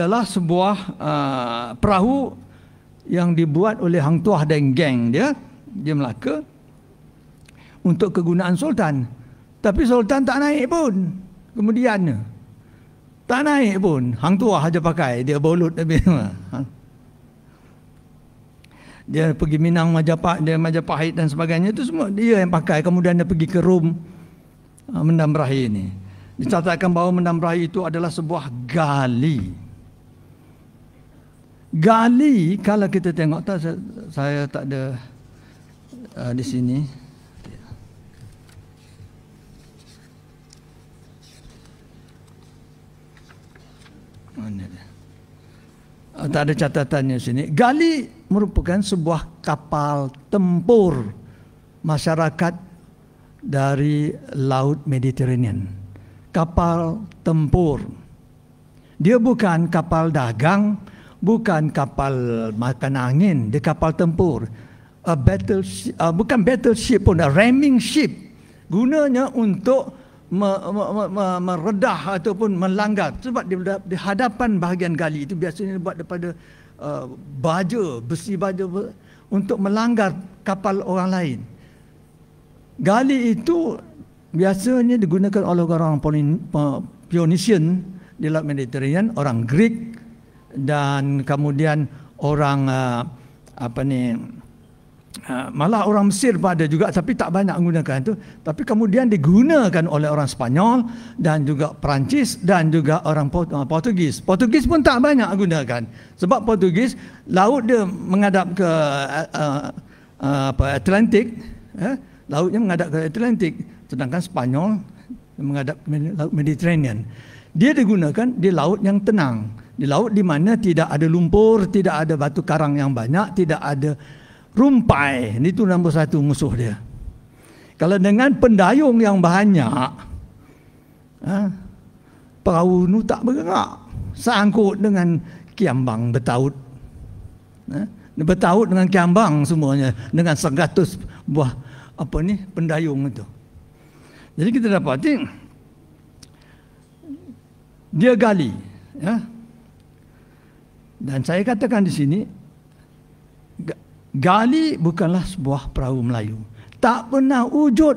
ialah sebuah uh, perahu yang dibuat oleh Hang Tuah dan geng dia di Melaka untuk kegunaan Sultan. Tapi Sultan tak naik pun kemudiannya. Tak naik pun. Hang Tuah saja pakai. Dia bolut. Tapi, ha. dia pergi Minang Majapahit, dia Majapahit dan sebagainya itu semua dia yang pakai kemudian dia pergi ke Rom uh, Mendam ini. Dicatatkan bahawa menambrai itu adalah sebuah gali. Gali kalau kita tengok tak saya, saya tak ada uh, di sini. Mana dia? Uh, tak ada catatannya sini. Gali merupakan sebuah kapal tempur masyarakat dari laut Mediterranean kapal tempur. Dia bukan kapal dagang, bukan kapal makan angin, dia kapal tempur. A battle uh, bukan battleship pun a ramming ship. Gunanya untuk meredah ataupun melanggar sebab di, di hadapan bahagian gali itu biasanya buat daripada uh, baja besi baja untuk melanggar kapal orang lain. Gali itu biasanya digunakan oleh orang pionisian di Laut Mediterranean, orang Greek dan kemudian orang uh, apa ni uh, malah orang Mesir pun ada juga tapi tak banyak menggunakan itu tapi kemudian digunakan oleh orang Spanyol dan juga Perancis dan juga orang uh, Portugis Portugis pun tak banyak gunakan sebab Portugis laut dia menghadap ke uh, uh, apa Atlantik eh? lautnya menghadap ke Atlantik sedangkan Spanyol menghadap laut Mediterranean. Dia digunakan di laut yang tenang, di laut di mana tidak ada lumpur, tidak ada batu karang yang banyak, tidak ada rumpai. Ini tu nombor satu musuh dia. Kalau dengan pendayung yang banyak, ha, perahu nu tak bergerak. Sangkut dengan kiambang bertaut. Ha, bertaut dengan kiambang semuanya. Dengan 100 buah apa ni pendayung itu. Jadi kita dapati dia gali, ya. Dan saya katakan di sini gali bukanlah sebuah perahu Melayu. Tak pernah wujud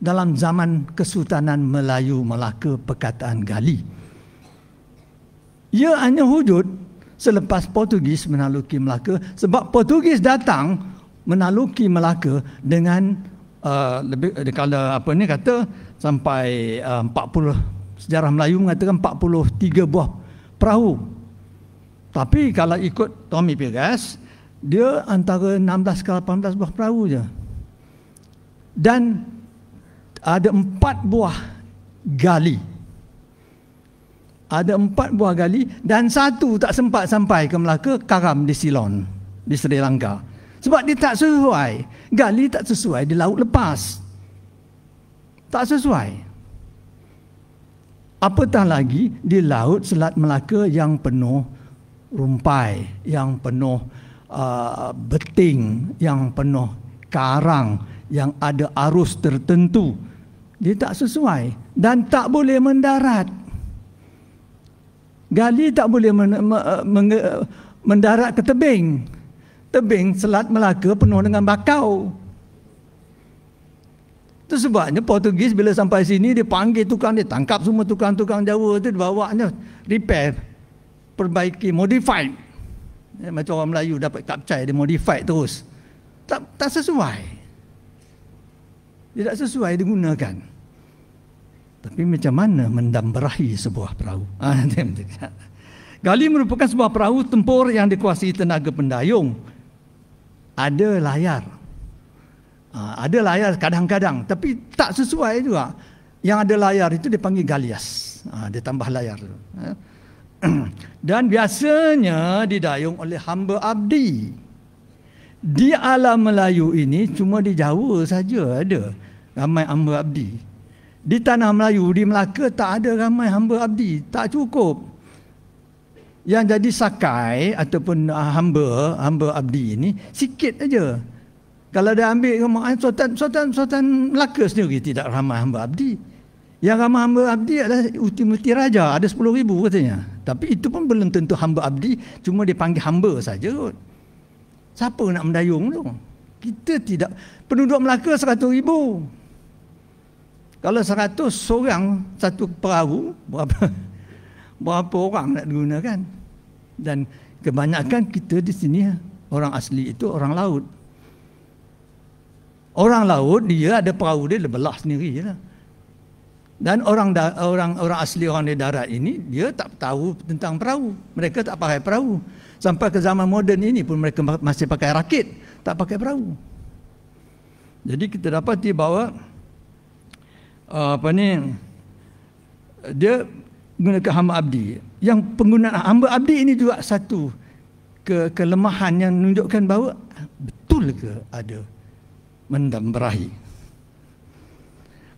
dalam zaman Kesultanan Melayu Melaka perkataan gali. Ia hanya wujud selepas Portugis menaluki Melaka sebab Portugis datang menaluki Melaka dengan Eh, lebih eh, dekala apa ni kata sampai eh, uh, 40 sejarah Melayu mengatakan 43 buah perahu. Tapi kalau ikut Tommy Pegas, dia antara 16 ke 18 buah perahu je. Dan ada empat buah gali. Ada empat buah gali dan satu tak sempat sampai ke Melaka, karam di Silon, di Sri Lanka. Sebab dia tak sesuai. Gali tak sesuai di laut lepas. Tak sesuai. Apatah lagi di laut Selat Melaka yang penuh rumpai, yang penuh uh, beting, yang penuh karang, yang ada arus tertentu. Dia tak sesuai dan tak boleh mendarat. Gali tak boleh men- men- men- mendarat ke tebing tebing Selat Melaka penuh dengan bakau. Itu sebabnya Portugis bila sampai sini dia panggil tukang dia tangkap semua tukang-tukang Jawa tu bawanya repair perbaiki modify eh, macam orang Melayu dapat kapcai dia modify terus tak tak sesuai dia tak sesuai digunakan tapi macam mana mendamberahi sebuah perahu ah, Gali merupakan sebuah perahu tempur yang dikuasai tenaga pendayung ada layar. Ah, ada layar kadang-kadang tapi tak sesuai juga. Yang ada layar itu dipanggil galias. Ah, dia tambah layar. Eh? Dan biasanya didayung oleh hamba abdi. Di alam Melayu ini cuma di Jawa saja ada ramai hamba abdi. Di tanah Melayu, di Melaka tak ada ramai hamba abdi. Tak cukup yang jadi sakai ataupun uh, hamba hamba abdi ini sikit aja kalau dia ambil kemahan ah, sultan sultan sultan Melaka sendiri tidak ramai hamba abdi yang ramai hamba abdi adalah uti-uti raja ada 10 ribu katanya tapi itu pun belum tentu hamba abdi cuma dia panggil hamba saja kot siapa nak mendayung tu kita tidak penduduk Melaka 100 ribu kalau 100 seorang satu perahu berapa berapa orang nak digunakan dan kebanyakan kita di sini orang asli itu orang laut orang laut dia ada perahu dia belah sendiri lah. dan orang orang orang asli orang di darat ini dia tak tahu tentang perahu mereka tak pakai perahu sampai ke zaman moden ini pun mereka masih pakai rakit tak pakai perahu jadi kita dapati bahawa uh, apa ni dia Gunakan hamba abdi. Yang penggunaan hamba abdi ini juga satu ke kelemahan yang menunjukkan bahawa betul ke ada mendam berahi.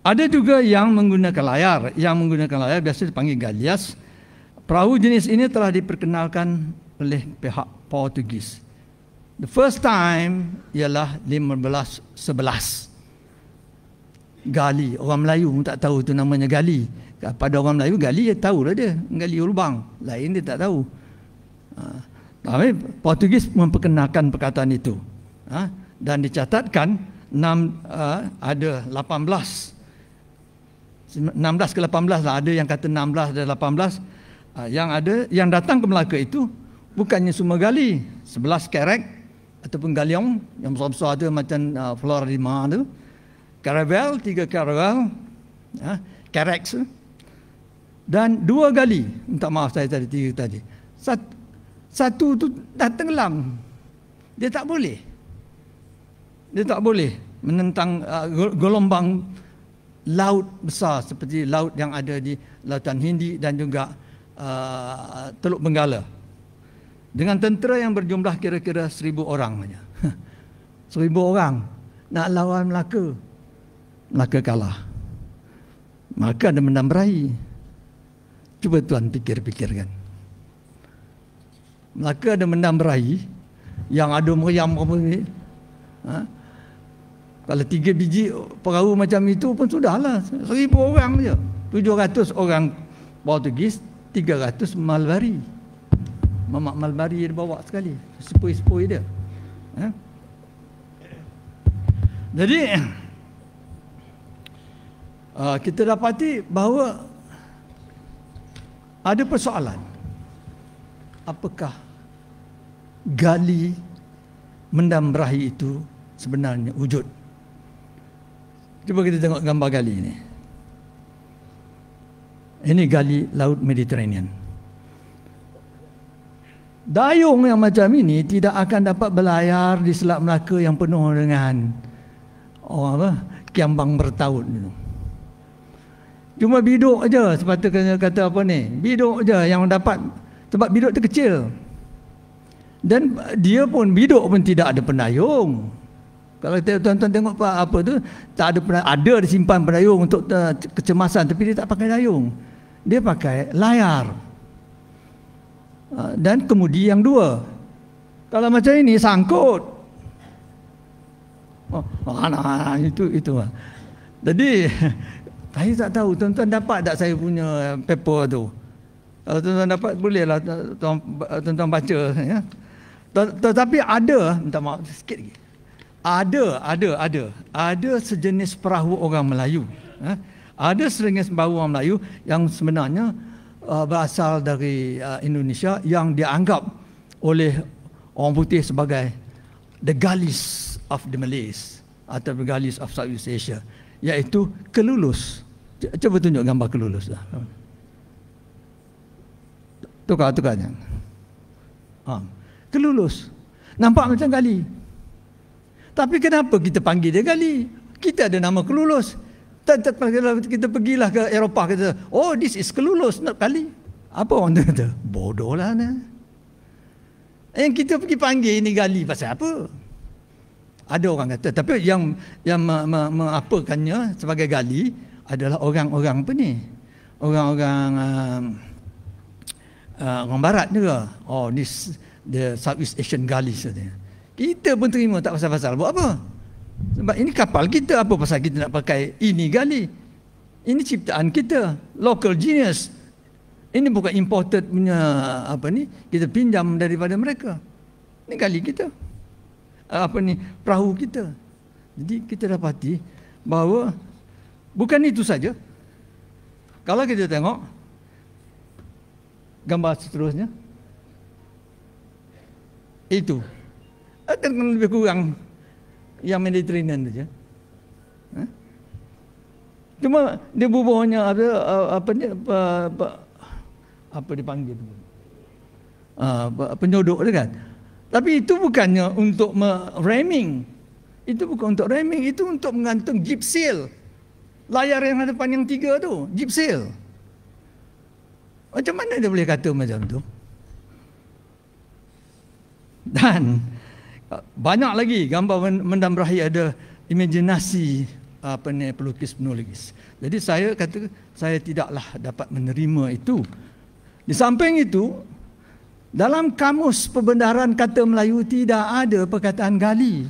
Ada juga yang menggunakan layar. Yang menggunakan layar biasa dipanggil galias. Perahu jenis ini telah diperkenalkan oleh pihak Portugis. The first time ialah 1511. Gali. Orang Melayu pun tak tahu tu namanya Gali pada orang Melayu gali dia tahu lah dia gali lubang lain dia tak tahu tapi ha. Portugis memperkenalkan perkataan itu ha. dan dicatatkan 6, ha, ada 18 16 ke 18 lah ada yang kata 16 dan 18 yang ada yang datang ke Melaka itu bukannya semua gali 11 kerek ataupun galiong yang besar-besar ada macam Flora di mana tu caravel 3 caravel ya, kereks, dan dua kali minta maaf saya tadi tiga tadi satu, satu tu dah tenggelam dia tak boleh dia tak boleh menentang uh, gelombang laut besar seperti laut yang ada di lautan Hindi dan juga uh, Teluk Benggala dengan tentera yang berjumlah kira-kira seribu orang hanya seribu orang nak lawan Melaka Melaka kalah maka ada menang Cuba tuan fikir-fikirkan. Melaka ada mendam meraih yang ada meriam apa ni. Ha? Kalau tiga biji perahu macam itu pun sudahlah. Seribu orang je. Tujuh ratus orang Portugis, tiga ratus Malbari. Mamak Malbari dia bawa sekali. Sepoi-sepoi dia. Ha? Jadi, uh, kita dapati bahawa ada persoalan apakah gali mendambrahi itu sebenarnya wujud cuba kita tengok gambar gali ini ini gali laut mediterranean dayung yang macam ini tidak akan dapat berlayar di selat melaka yang penuh dengan orang oh, apa kiambang bertaut itu Cuma biduk aja sepatutnya kata apa ni? Biduk aja yang dapat sebab biduk tu kecil. Dan dia pun biduk pun tidak ada penayung Kalau tuan-tuan tengok apa, apa tu, tak ada pendayung, ada disimpan penayung untuk uh, kecemasan tapi dia tak pakai dayung. Dia pakai layar. Uh, dan kemudian yang dua. Kalau macam ini sangkut. Oh, oh, nah, itu itu. Lah. Jadi Saya tak tahu tuan-tuan dapat tak saya punya paper tu. Kalau eh, tuan-tuan dapat bolehlah tuan-tuan baca ya. Tetapi ada, minta maaf sikit lagi. Ada, ada, ada. Ada sejenis perahu orang Melayu. Ya. Ada sejenis perahu orang Melayu yang sebenarnya eh, berasal dari eh, Indonesia yang dianggap oleh orang putih sebagai the galis of the Malays atau the galis of Southeast Asia iaitu kelulus Cuba tunjuk gambar kelulus dah. Tukar, tukar je. Ha. Kelulus. Nampak macam gali. Tapi kenapa kita panggil dia gali? Kita ada nama kelulus. Kita pergilah ke Eropah kita. oh this is kelulus, nak gali. Apa orang kata? Bodohlah. lah Yang kita pergi panggil ini gali pasal apa? Ada orang kata, tapi yang yang me, me, sebagai gali, adalah orang-orang apa ni? Orang-orang uh, uh, orang barat juga. Oh, this the Southeast Asian Galis katanya. Kita pun terima tak pasal-pasal. Buat apa? Sebab ini kapal kita. Apa pasal kita nak pakai ini gali? Ini ciptaan kita. Local genius. Ini bukan imported punya apa ni? Kita pinjam daripada mereka. Ini gali kita. Uh, apa ni? Perahu kita. Jadi kita dapati bahawa Bukan itu saja. Kalau kita tengok gambar seterusnya. Itu. akan lebih kurang yang Mediterranean saja. Ha? Cuma dia bubuhnya ada uh, apa ni apa, apa, apa dipanggil tu. Ah, penyodok dia kan. Tapi itu bukannya untuk meraming. Itu bukan untuk raming, itu untuk menggantung gypsum layar yang depan yang tiga tu gipsil macam mana dia boleh kata macam tu dan banyak lagi gambar mendambrahi ada imajinasi apa ni pelukis penulis jadi saya kata saya tidaklah dapat menerima itu di samping itu dalam kamus pembendaharaan kata Melayu tidak ada perkataan gali.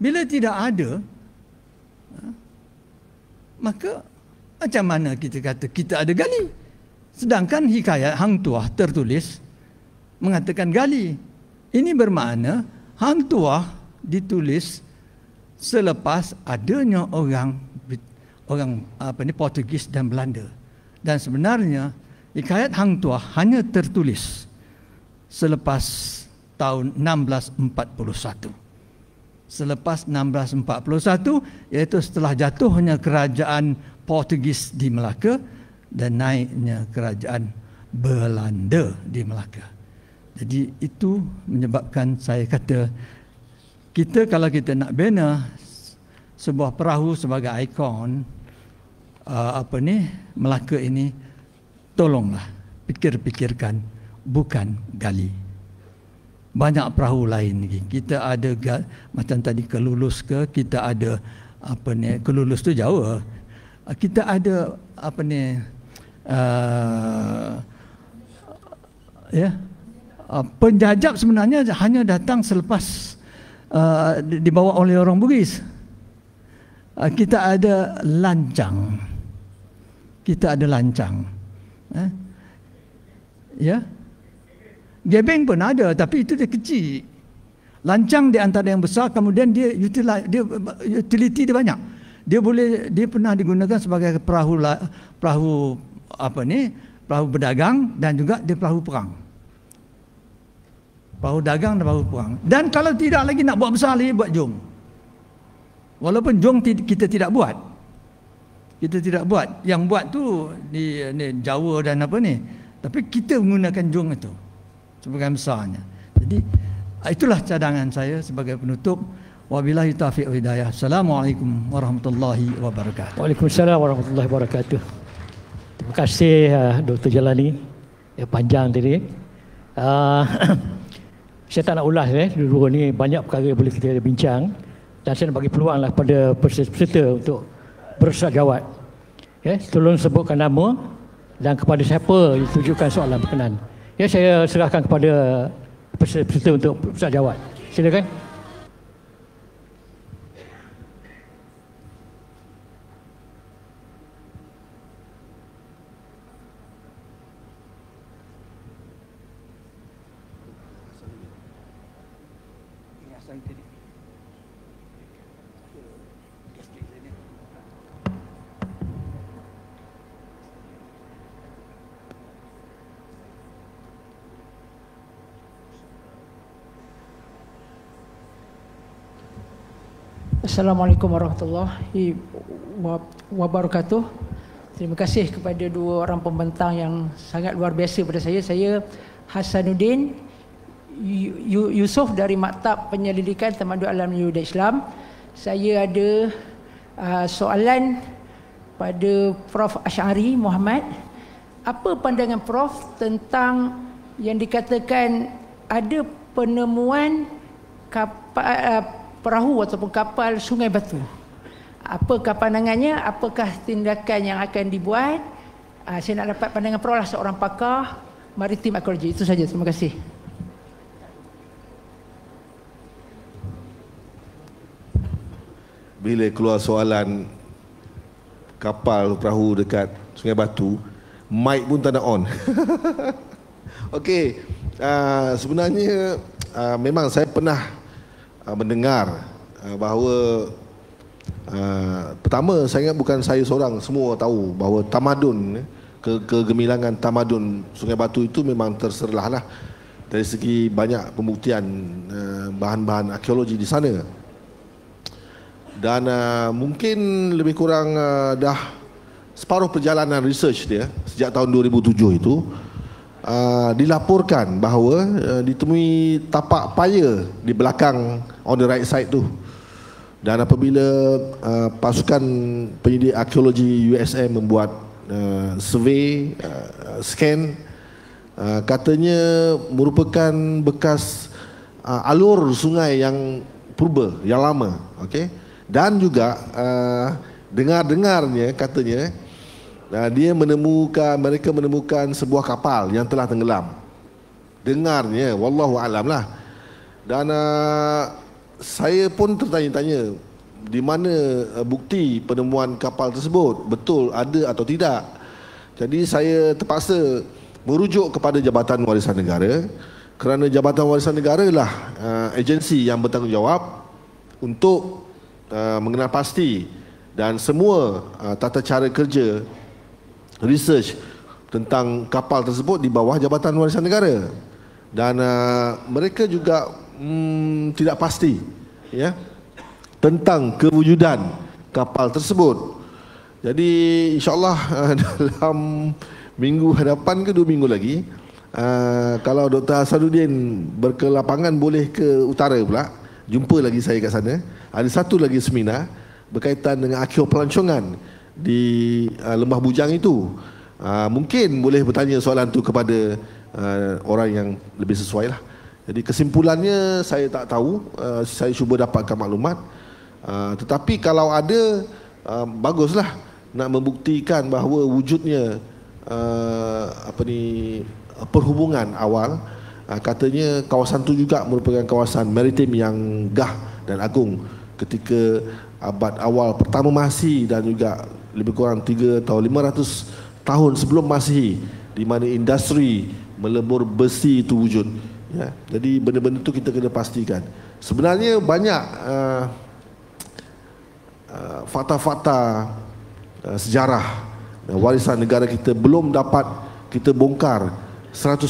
Bila tidak ada, Maka macam mana kita kata kita ada gali? Sedangkan hikayat Hang Tuah tertulis mengatakan gali. Ini bermakna Hang Tuah ditulis selepas adanya orang orang apa ni Portugis dan Belanda. Dan sebenarnya hikayat Hang Tuah hanya tertulis selepas tahun 1641 selepas 1641 iaitu setelah jatuhnya kerajaan Portugis di Melaka dan naiknya kerajaan Belanda di Melaka. Jadi itu menyebabkan saya kata kita kalau kita nak bina sebuah perahu sebagai ikon uh, apa ni Melaka ini tolonglah fikir-fikirkan bukan gali banyak perahu lain lagi. Kita ada macam tadi kelulus ke, kita ada apa ni, kelulus tu jauh. Kita ada apa ni, uh, ya, yeah. uh, penjajab sebenarnya hanya datang selepas uh, dibawa oleh orang Bugis. Uh, kita ada lancang. Kita ada lancang. Eh? Ya. Yeah. Gebeng pun ada tapi itu dia kecil. Lancang di antara yang besar kemudian dia utilize, dia utility dia banyak. Dia boleh dia pernah digunakan sebagai perahu perahu apa ni? Perahu berdagang dan juga dia perahu perang. Perahu dagang dan perahu perang. Dan kalau tidak lagi nak buat besar lagi buat jong. Walaupun jong kita tidak buat. Kita tidak buat. Yang buat tu di ni Jawa dan apa ni. Tapi kita menggunakan jong itu. Sebagai besarnya. Jadi itulah cadangan saya sebagai penutup. Wabillahi taufiq wa hidayah. Assalamualaikum warahmatullahi wabarakatuh. Waalaikumsalam warahmatullahi wabarakatuh. Terima kasih uh, Dr. Jalani yang panjang tadi. Uh, saya tak nak ulas eh dulu ni banyak perkara yang boleh kita bincang dan saya nak bagi peluanglah pada peserta peserta untuk bersuara jawab. okay, eh, tolong sebutkan nama dan kepada siapa ditujukan soalan berkenaan. Ya saya serahkan kepada peserta untuk pusat jawab. Silakan. Assalamualaikum warahmatullahi wabarakatuh. Terima kasih kepada dua orang pembentang yang sangat luar biasa pada saya. Saya Hasanuddin Yusof dari Maktab Penyelidikan Temadu Alam Yudha Islam. Saya ada uh, soalan pada Prof. Ash'ari Muhammad. Apa pandangan Prof tentang yang dikatakan ada penemuan kapal, uh, perahu ataupun kapal Sungai Batu. Apakah pandangannya? Apakah tindakan yang akan dibuat? Uh, saya nak dapat pandangan perolah seorang pakar maritim ekologi. Itu saja. Terima kasih. Bila keluar soalan kapal perahu dekat Sungai Batu, mic pun tak nak on. Okey, uh, sebenarnya uh, memang saya pernah uh, mendengar uh, bahawa uh, pertama saya ingat bukan saya seorang semua tahu bahawa tamadun ya, ke kegemilangan tamadun Sungai Batu itu memang terserlahlah dari segi banyak pembuktian uh, bahan-bahan arkeologi di sana dan uh, mungkin lebih kurang uh, dah separuh perjalanan research dia sejak tahun 2007 itu Ah, dilaporkan bahawa uh, ditemui tapak paya di belakang on the right side tu. Dan apabila uh, pasukan penyidik arkeologi USM membuat uh, survey, uh, scan uh, katanya merupakan bekas uh, alur sungai yang purba, yang lama. Okay? Dan juga uh, dengar-dengarnya katanya uh, dan dia menemukan mereka menemukan sebuah kapal yang telah tenggelam. Dengarnya wallahu alam lah. Dan uh, saya pun tertanya-tanya di mana uh, bukti penemuan kapal tersebut betul ada atau tidak. Jadi saya terpaksa merujuk kepada Jabatan Warisan Negara kerana Jabatan Warisan Negara lah uh, agensi yang bertanggungjawab untuk uh, mengenal pasti dan semua uh, tata cara kerja research tentang kapal tersebut di bawah Jabatan Warisan Negara dan uh, mereka juga hmm, tidak pasti ya tentang kewujudan kapal tersebut. Jadi insyaallah uh, dalam minggu hadapan ke dua minggu lagi uh, kalau Dr. Hasanuddin berkelapangan boleh ke utara pula jumpa lagi saya kat sana. Ada satu lagi seminar berkaitan dengan akhir pelancongan di uh, lembah bujang itu uh, mungkin boleh bertanya soalan tu kepada uh, orang yang lebih sesuai lah jadi kesimpulannya saya tak tahu uh, saya cuba dapatkan maklumat uh, tetapi kalau ada uh, baguslah nak membuktikan bahawa wujudnya uh, apa ni perhubungan awal uh, katanya kawasan tu juga merupakan kawasan maritime yang gah dan agung ketika abad awal pertama masih dan juga lebih kurang 3 atau 500 tahun sebelum Masihi di mana industri melebur besi itu wujud ya jadi benda-benda itu kita kena pastikan sebenarnya banyak eh, eh, fakta-fakta uh, uh, uh, sejarah uh, warisan negara kita belum dapat kita bongkar 100%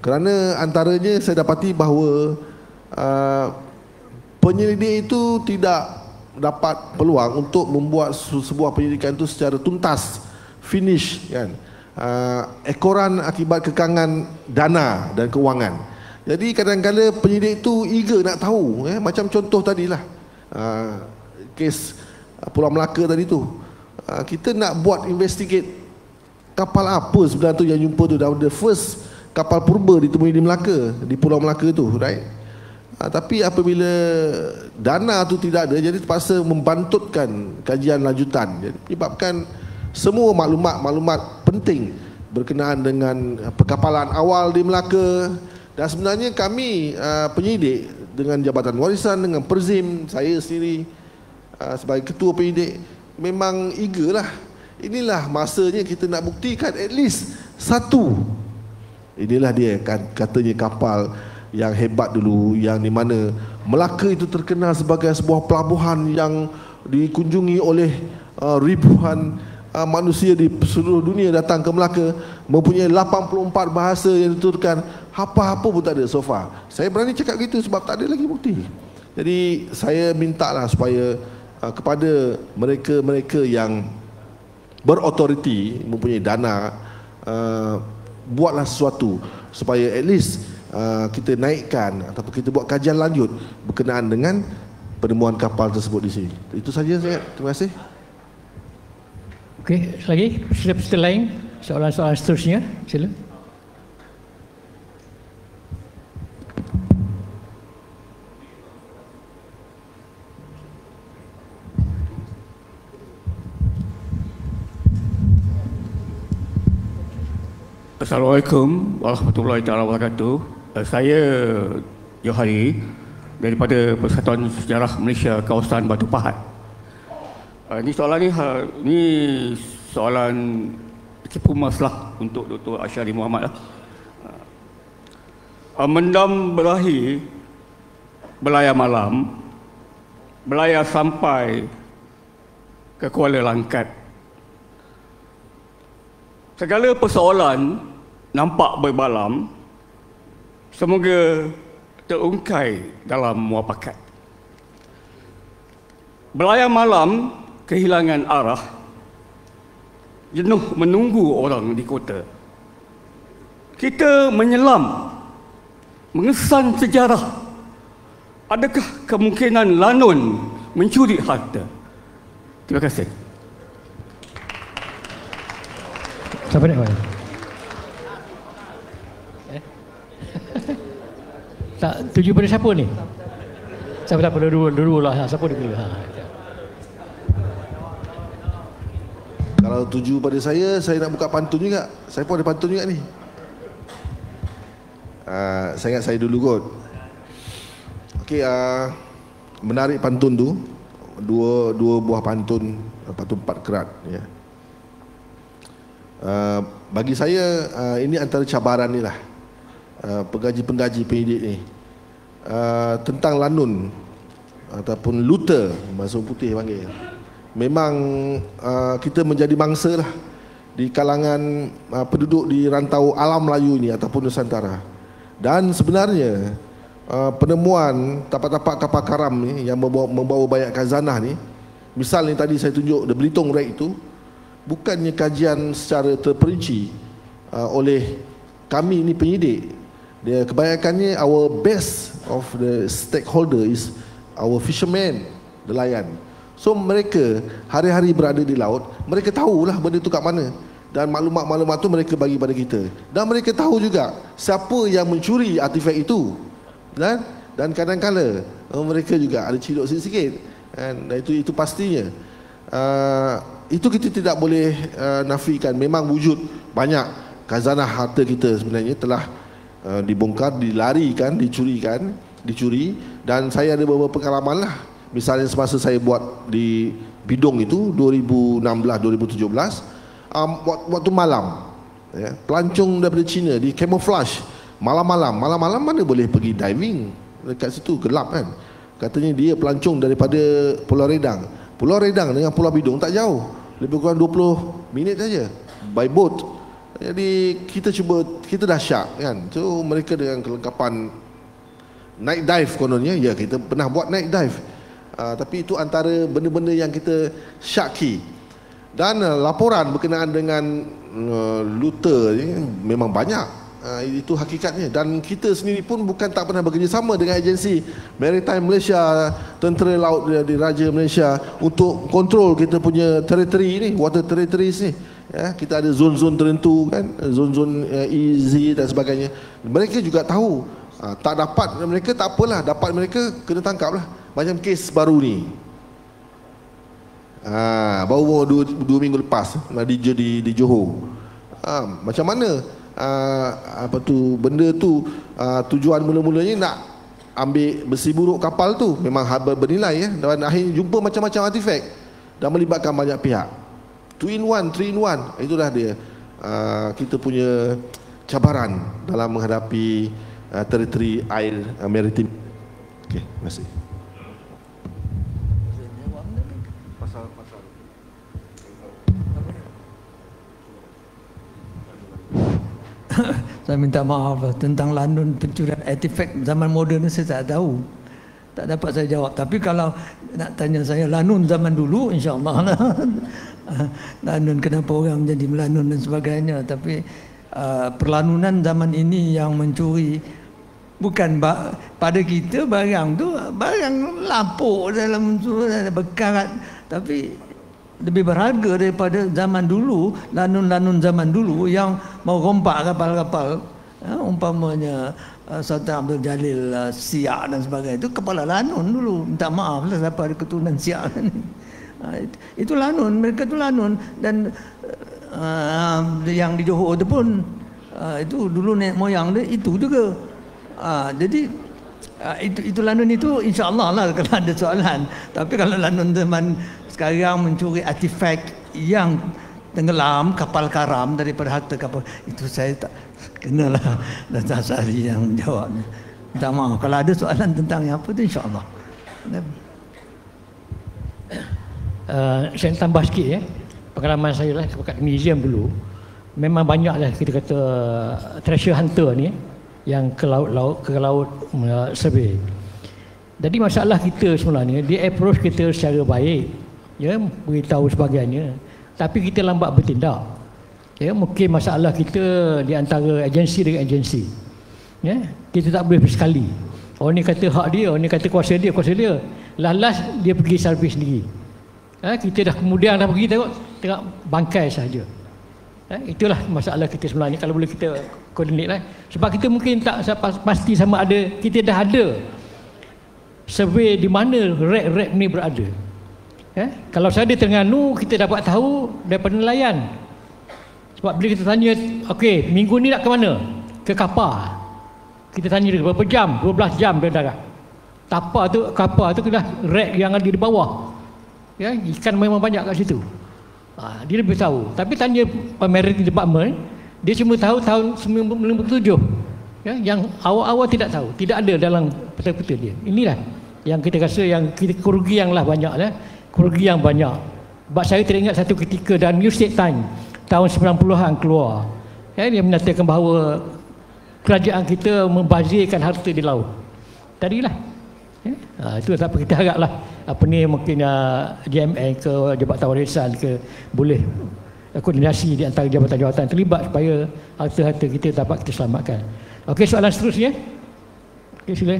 kerana antaranya saya dapati bahawa uh, penyelidik itu tidak dapat peluang untuk membuat sebuah penyelidikan itu secara tuntas finish kan uh, ekoran akibat kekangan dana dan kewangan jadi kadang-kadang penyidik itu eager nak tahu eh? macam contoh tadilah uh, kes ah, Pulau Melaka tadi tu uh, kita nak buat investigate kapal apa sebenarnya tu yang jumpa tu dan the first kapal purba ditemui di Melaka di Pulau Melaka tu right ha, tapi apabila dana tu tidak ada jadi terpaksa membantutkan kajian lanjutan jadi, menyebabkan semua maklumat-maklumat penting berkenaan dengan ah, perkapalan awal di Melaka dan sebenarnya kami uh, penyidik dengan Jabatan Warisan, dengan Perzim, saya sendiri uh, sebagai ketua penyidik memang eager lah. Inilah masanya kita nak buktikan at least satu. Inilah dia kan, katanya kapal yang hebat dulu yang di mana Melaka itu terkenal sebagai sebuah pelabuhan yang dikunjungi oleh uh, ribuan uh, manusia di seluruh dunia datang ke Melaka mempunyai 84 bahasa yang diturunkan apa-apa pun tak ada so far saya berani cakap gitu sebab tak ada lagi bukti jadi saya mintalah supaya uh, kepada mereka-mereka yang berautoriti mempunyai dana uh, buatlah sesuatu supaya at least Uh, kita naikkan ataupun kita buat kajian lanjut berkenaan dengan penemuan kapal tersebut di sini. Itu saja saya. Terima kasih. Okey, lagi peserta lain soalan-soalan seterusnya. Sila. Assalamualaikum warahmatullahi wabarakatuh. Uh, saya Johari daripada Persatuan Sejarah Malaysia Kawasan Batu Pahat. Uh, eh, ini soalan ni ha, ni soalan cepu masalah untuk Dr. Asyari Muhammad lah. Uh, eh, mendam berahi belayar malam belayar sampai ke Kuala Langkat. Segala persoalan nampak berbalam, Semoga terungkai dalam muapakat. Belayar malam kehilangan arah, jenuh menunggu orang di kota. Kita menyelam, mengesan sejarah. Adakah kemungkinan lanun mencuri harta? Terima kasih. Siapa nak buat? Tak tuju pada siapa ni? Siapa tak pada dua, lah. Ha, siapa dia pilih? Ha. ha ya. Kalau tuju pada saya, saya nak buka pantun juga. Saya pun ada pantun juga ni. Uh, saya ingat saya dulu kot. Okey, uh, menarik pantun tu. Dua dua buah pantun, pantun empat kerat. Yeah. Ya. Uh, bagi saya, uh, ini antara cabaran ni lah. Eh, pegaji-pegaji penyidik ni uh, tentang lanun ataupun luter masuk putih panggil memang uh, kita menjadi mangsa lah di kalangan uh, penduduk di rantau alam Melayu ini ataupun Nusantara dan sebenarnya uh, penemuan tapak-tapak kapal karam ni yang membawa, membawa banyak khazanah ni misal ni tadi saya tunjuk the belitung rate itu bukannya kajian secara terperinci uh, oleh kami ini penyidik dia kebanyakannya our best of the stakeholder is our fishermen, nelayan. So mereka hari-hari berada di laut, mereka tahulah benda tu kat mana dan maklumat-maklumat tu mereka bagi pada kita. Dan mereka tahu juga siapa yang mencuri artifak itu. Dan dan kadangkala eh, mereka juga ada ciduk sikit-sikit. Dan itu itu pastinya. Uh, itu kita tidak boleh uh, nafikan memang wujud banyak khazanah harta kita sebenarnya telah Eh, dibongkar, dilarikan, dicurikan, dicuri dan saya ada beberapa pengalaman lah. Misalnya semasa saya buat di bidung itu 2016-2017 um, waktu malam ya, pelancong daripada China di camouflage malam-malam malam-malam mana boleh pergi diving dekat situ gelap kan katanya dia pelancong daripada Pulau Redang Pulau Redang dengan Pulau Bidung tak jauh lebih kurang 20 minit saja by boat jadi kita cuba kita dah syak kan. So mereka dengan kelengkapan night dive kononnya ya kita pernah buat night dive. Uh, tapi itu antara benda-benda yang kita syaki. Dan uh, laporan berkenaan dengan uh, luta ni memang banyak. Uh, itu hakikatnya dan kita sendiri pun bukan tak pernah bekerjasama dengan agensi Maritime Malaysia, Tentera Laut Diraja Malaysia untuk kontrol kita punya teritori ni water territories ni ya, kita ada zon-zon tertentu kan zon-zon uh, eh, easy dan sebagainya mereka juga tahu ha, tak dapat mereka tak apalah dapat mereka kena tangkap lah macam kes baru ni ha, baru baru dua, dua minggu lepas eh, di, di, di Johor ha, macam mana ha, apa tu benda tu ha, tujuan mula-mulanya nak ambil besi buruk kapal tu memang ber, bernilai ya dan akhirnya jumpa macam-macam artifak dan melibatkan banyak pihak Two in one, three in one, itulah dia ah, kita punya cabaran dalam menghadapi ah, teritori air uh, maritim ok, terima kasih saya minta maaf lah tentang landun pencurian artifact zaman moden saya tak tahu tak dapat saya jawab tapi kalau nak tanya saya lanun zaman dulu insyaallah lah. lanun kenapa orang menjadi melanun dan sebagainya tapi uh, perlanunan zaman ini yang mencuri bukan pada kita barang tu barang lapuk dalam bekarat tapi lebih berharga daripada zaman dulu lanun-lanun zaman dulu yang mau merompak kapal-kapal ya, umpamanya uh, Sultan Abdul Jalil uh, Siak dan sebagainya itu kepala lanun dulu minta maaf lah siapa ada keturunan Siak ni ha, itu lanun mereka tu lanun dan uh, uh yang di Johor itu pun uh, itu dulu nenek moyang dia itu juga uh, jadi uh, itu itu lanun itu insyaallah lah kalau ada soalan tapi kalau lanun zaman sekarang mencuri artifak yang tenggelam kapal karam daripada harta kapal itu saya tak kenalah Datuk Sari yang jawab minta maaf kalau ada soalan tentang yang apa tu insyaAllah uh, saya tambah sikit ya pengalaman saya lah dekat museum dulu memang banyak lah kita kata eh, treasure hunter ni ya, yang ke laut-laut ke laut uh, survey jadi masalah kita sebenarnya dia approach kita secara baik ya beritahu sebagainya tapi kita lambat bertindak ya mungkin masalah kita di antara agensi dengan agensi ya kita tak boleh sekali. orang ni kata hak dia orang ni kata kuasa dia kuasa dia last last dia pergi servis sendiri ya, kita dah kemudian dah pergi tengok tengok bangkai saja ya, ha, itulah masalah kita sebenarnya kalau boleh kita koordinate lah sebab kita mungkin tak pasti sama ada kita dah ada survey di mana rek-rek ni berada ya, kalau saya di Terengganu kita dapat tahu daripada nelayan sebab bila kita tanya, okey, minggu ni nak ke mana? Ke kapal. Kita tanya dia berapa jam? 12 jam dia darat. Tapa tu, kapal tu kena rek yang ada di bawah. Ya, ikan memang banyak kat situ. Ha, dia lebih tahu. Tapi tanya pemerintah di departemen, dia cuma tahu tahun 1997. Ya, yang awal-awal tidak tahu. Tidak ada dalam peta-peta dia. Inilah yang kita rasa yang kita yang lah banyak. Ya. yang banyak. Sebab saya teringat satu ketika dan New State Time, tahun 90-an keluar ya, dia menyatakan bahawa kerajaan kita membazirkan harta di laut tadilah ya, itu tak apa kita harap lah apa ni mungkin uh, ah, GMN ke Jabatan Warisan ke boleh koordinasi di antara jabatan-jabatan terlibat supaya harta-harta kita dapat kita selamatkan Okey, soalan seterusnya. Okey, sila.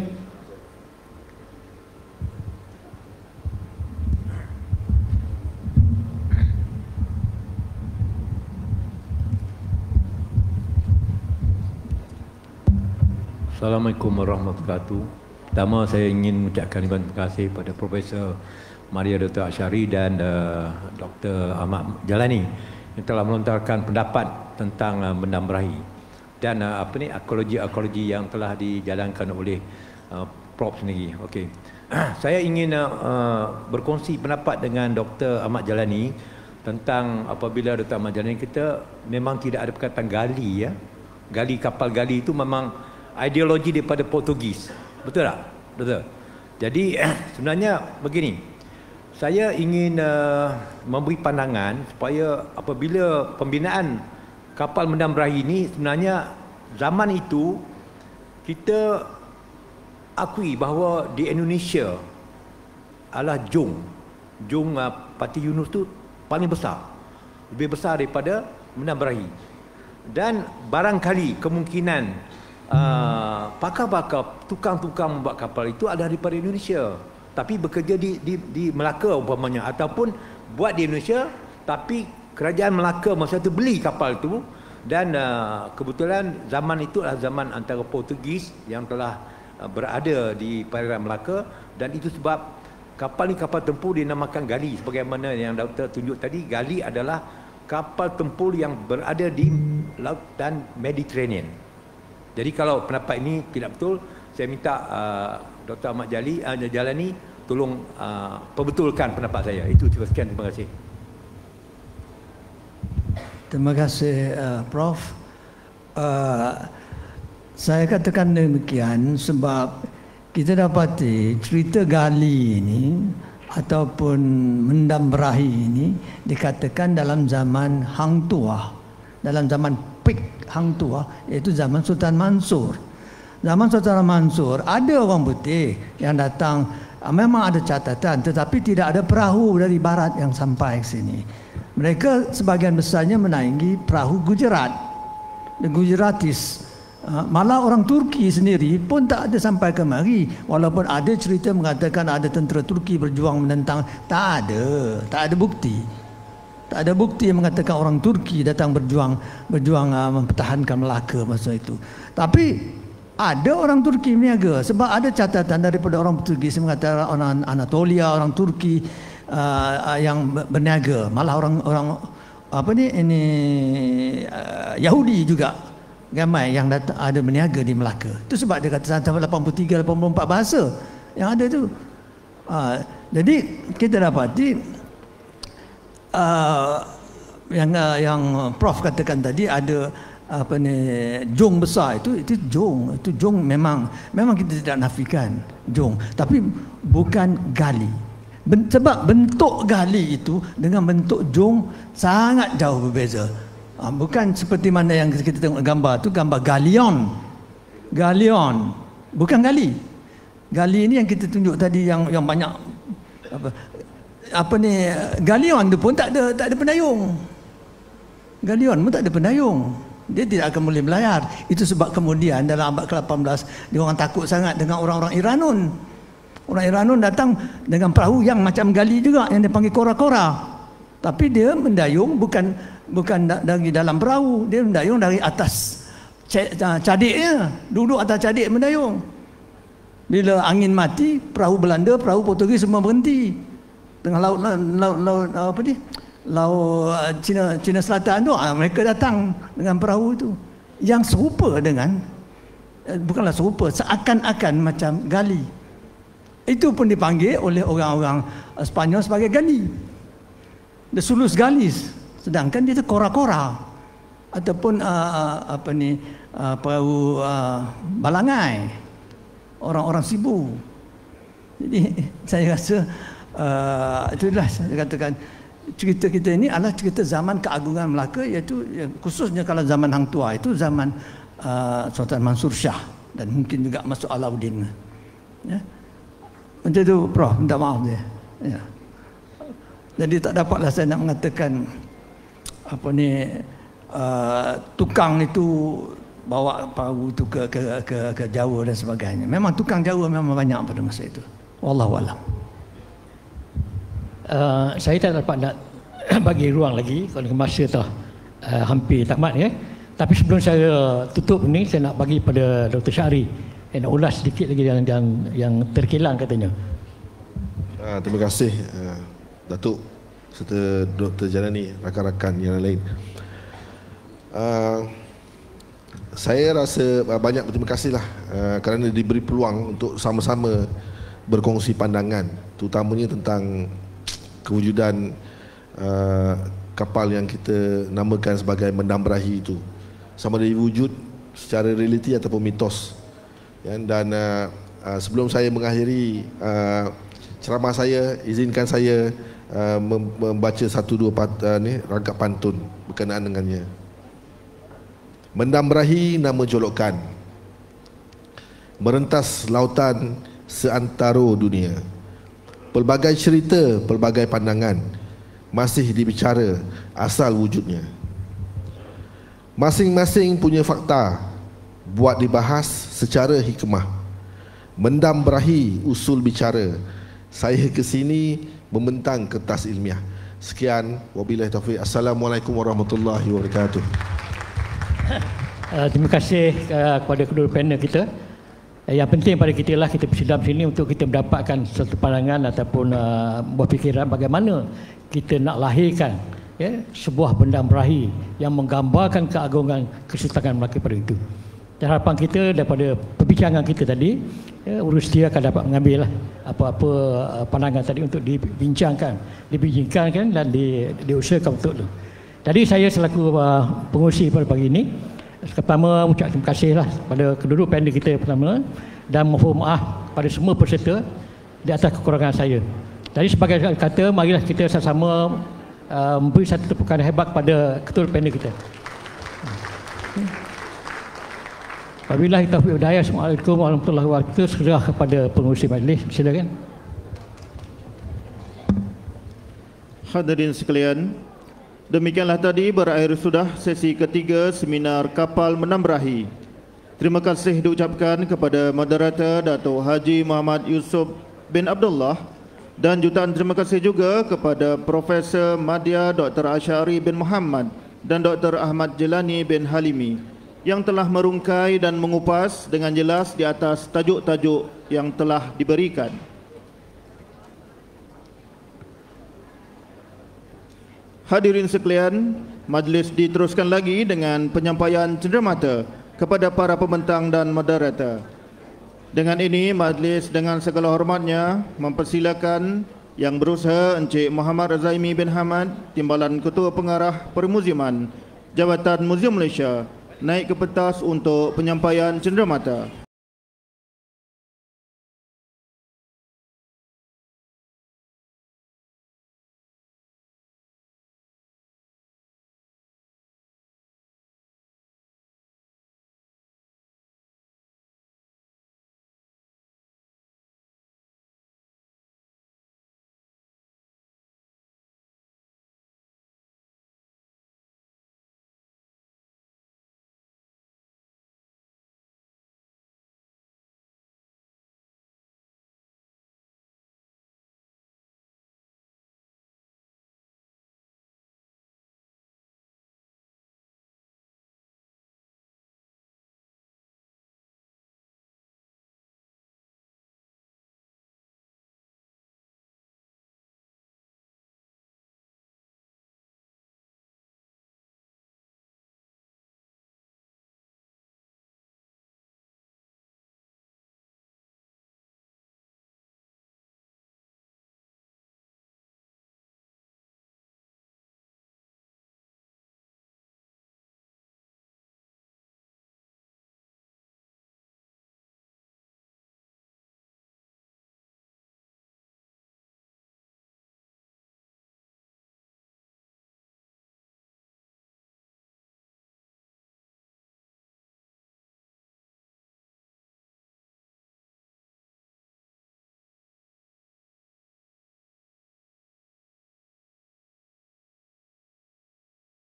Assalamualaikum warahmatullahi wabarakatuh. Pertama saya ingin mengucapkan terima kasih kepada Profesor Maria Dr. Asyari dan uh, eh, Dr. Ahmad Jalani yang telah melontarkan pendapat tentang uh, benda merahi dan uh, apa ni ekologi-ekologi yang telah dijalankan oleh uh, Prof sendiri. Okey. saya ingin uh, berkongsi pendapat dengan Dr. Ahmad Jalani tentang apabila Dr. Ahmad Jalani kita memang tidak ada perkataan gali ya. Gali kapal gali itu memang ideologi daripada Portugis. Betul tak? Betul. Jadi sebenarnya begini. Saya ingin uh, memberi pandangan supaya apabila pembinaan kapal mendam berahi ini sebenarnya zaman itu kita akui bahawa di Indonesia adalah Jung. Jung uh, Parti Yunus tu paling besar. Lebih besar daripada mendam berahi. Dan barangkali kemungkinan Ah, pakar-pakar, tukang-tukang membuat kapal itu adalah daripada Indonesia. Tapi bekerja di, di, di Melaka umpamanya ataupun buat di Indonesia tapi kerajaan Melaka masa itu beli kapal itu dan uh, kebetulan zaman itu adalah zaman antara Portugis yang telah uh, berada di perairan Melaka dan itu sebab kapal ini kapal tempur dinamakan Gali sebagaimana yang doktor tunjuk tadi Gali adalah kapal tempur yang berada di laut dan Mediterranean. Jadi kalau pendapat ini tidak betul, saya minta uh, Dr. Ahmad Jali, uh, Jalani tolong uh, perbetulkan pendapat saya. Itu cukup sekian. Terima kasih. Terima kasih uh, Prof. Uh, saya katakan demikian sebab kita dapati cerita gali ini ataupun mendam berahi ini dikatakan dalam zaman Hang tua, dalam zaman Pek hang tua iaitu zaman Sultan Mansur. Zaman Sultan Mansur ada orang putih yang datang ah, memang ada catatan tetapi tidak ada perahu dari barat yang sampai ke sini. Mereka sebagian besarnya menaiki perahu Gujarat. The Gujaratis ah, Malah orang Turki sendiri pun tak ada sampai kemari Walaupun ada cerita mengatakan ada tentera Turki berjuang menentang Tak ada, tak ada bukti tak ada bukti yang mengatakan orang Turki datang berjuang berjuang uh, mempertahankan Melaka masa itu. Tapi ada orang Turki berniaga sebab ada catatan daripada orang Turki yang mengatakan orang Anatolia, orang Turki uh, yang berniaga. Malah orang orang apa ni ini uh, Yahudi juga ramai yang datang, ada berniaga di Melaka. Itu sebab dia kata sampai 83 84 bahasa yang ada tu. Uh, jadi kita dapati uh, yang uh, yang prof katakan tadi ada apa ni jong besar itu itu jong itu jong memang memang kita tidak nafikan jong tapi bukan gali ben, sebab bentuk gali itu dengan bentuk jong sangat jauh berbeza uh, bukan seperti mana yang kita tengok gambar tu gambar galion galion bukan gali gali ini yang kita tunjuk tadi yang yang banyak apa apa ni galion tu pun tak ada tak ada pendayung galion pun tak ada pendayung dia tidak akan boleh melayar itu sebab kemudian dalam abad ke-18 dia orang takut sangat dengan orang-orang Iranun orang Iranun datang dengan perahu yang macam gali juga yang dia panggil kora-kora tapi dia mendayung bukan bukan dari dalam perahu dia mendayung dari atas cadiknya duduk atas cadik mendayung bila angin mati perahu Belanda perahu Portugis semua berhenti tengah laut laut laut, laut apa ni laut eh, Cina Cina Selatan tu ah, mereka datang dengan perahu itu yang serupa dengan eh, bukanlah serupa seakan-akan macam gali itu pun dipanggil oleh orang-orang eh, Spanyol sebagai gali the sulus galis sedangkan dia tu kora-kora ataupun uh, apa ni uh, perahu uh, balangai orang-orang sibu jadi saya rasa uh, itulah saya katakan cerita kita ini adalah cerita zaman keagungan Melaka iaitu khususnya kalau zaman Hang Tua itu zaman uh, Sultan Mansur Shah dan mungkin juga masuk Alauddin ya macam itu Prof minta maaf dia ya. jadi tak dapatlah saya nak mengatakan apa ni uh, tukang itu bawa paru itu ke, ke ke ke, Jawa dan sebagainya memang tukang jauh memang banyak pada masa itu wallahu alam Eh, saya tak dapat nak bagi ruang lagi kalau masa tu uh, hampir tamat ya. Eh. Tapi sebelum saya tutup ni saya nak bagi pada Dr. Syahri eh, nak ulas sedikit lagi yang yang, yang terkilang katanya. Uh, terima kasih uh, Datuk serta Dr. Janani rakan-rakan yang lain. Uh, saya rasa banyak berterima kasih lah kerana diberi peluang untuk sama-sama berkongsi pandangan terutamanya tentang kewujudan uh, kapal yang kita namakan sebagai Menambrahi itu sama ada wujud secara realiti ataupun mitos ya, dan uh, uh, sebelum saya mengakhiri uh, ceramah saya izinkan saya uh, membaca satu dua pat, uh, ni, rangkap pantun berkenaan dengannya Menambrahi nama jolokan Merentas lautan seantaro dunia pelbagai cerita, pelbagai pandangan masih dibicara asal wujudnya. Masing-masing punya fakta buat dibahas secara hikmah. Mendam berahi usul bicara. Saya ke sini membentang kertas ilmiah. Sekian wabillahi taufik. Assalamualaikum warahmatullahi wabarakatuh. Eh, terima kasih eh, kepada kedua panel kita. Eh, yang penting pada kita lah kita bersidang sini untuk kita mendapatkan satu pandangan ataupun uh, eh, fikiran bagaimana kita nak lahirkan ya, sebuah benda merahi yang menggambarkan keagungan kesultanan Melaka pada itu. Dan harapan kita daripada perbincangan kita tadi, ya, Urus dia akan dapat mengambil lah apa-apa eh, pandangan tadi untuk dibincangkan, dibincangkan kan, dan di, diusahakan untuk itu. Jadi saya selaku uh, pengurusi pada pagi ini, pertama ucap terima kasihlah kepada kedua panel kita pertama dan mohon maaf kepada semua peserta di atas kekurangan saya. Jadi sebagai kata marilah kita sama-sama uh, memberi satu tepukan hebat kepada ketua panel kita. Wabillahi taufiq hidayah. Assalamualaikum warahmatullahi wabarakatuh. Segera kepada pengurusi majlis. Silakan. Hadirin sekalian, Demikianlah tadi berakhir sudah sesi ketiga seminar kapal menambrahi. Terima kasih diucapkan kepada moderator Dato' Haji Muhammad Yusuf bin Abdullah dan jutaan terima kasih juga kepada Profesor Madya Dr. Ashari bin Muhammad dan Dr. Ahmad Jelani bin Halimi yang telah merungkai dan mengupas dengan jelas di atas tajuk-tajuk yang telah diberikan. Hadirin sekalian, majlis diteruskan lagi dengan penyampaian cendermata kepada para pembentang dan moderator. Dengan ini, majlis dengan segala hormatnya mempersilakan yang berusaha Encik Muhammad Razaimi bin Hamad, Timbalan Ketua Pengarah Permuziuman Jabatan Muzium Malaysia, naik ke petas untuk penyampaian cendermata.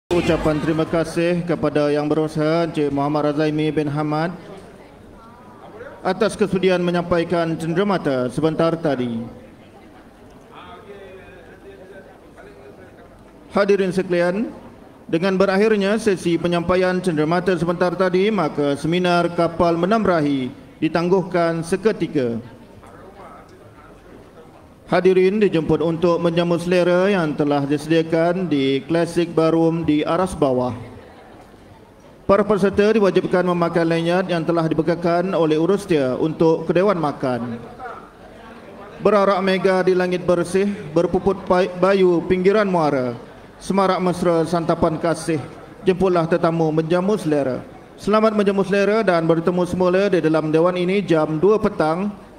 Ucapan terima kasih kepada Yang Berusaha Encik Muhammad Razaimi bin Hamad atas kesudian menyampaikan cenderamata sebentar tadi. Hadirin sekalian, dengan berakhirnya sesi penyampaian cenderamata sebentar tadi, maka seminar kapal menamrahi ditangguhkan seketika. Hadirin dijemput untuk menjamu selera yang telah disediakan di Classic Barum di aras bawah. Para peserta diwajibkan memakai lenyat yang telah dibekalkan oleh urusnya untuk kedewan makan. Berarak mega di langit bersih, berpuput bayu pinggiran muara. Semarak mesra santapan kasih, jemputlah tetamu menjamu selera. Selamat menjamu selera dan bertemu semula di dalam dewan ini jam 2 petang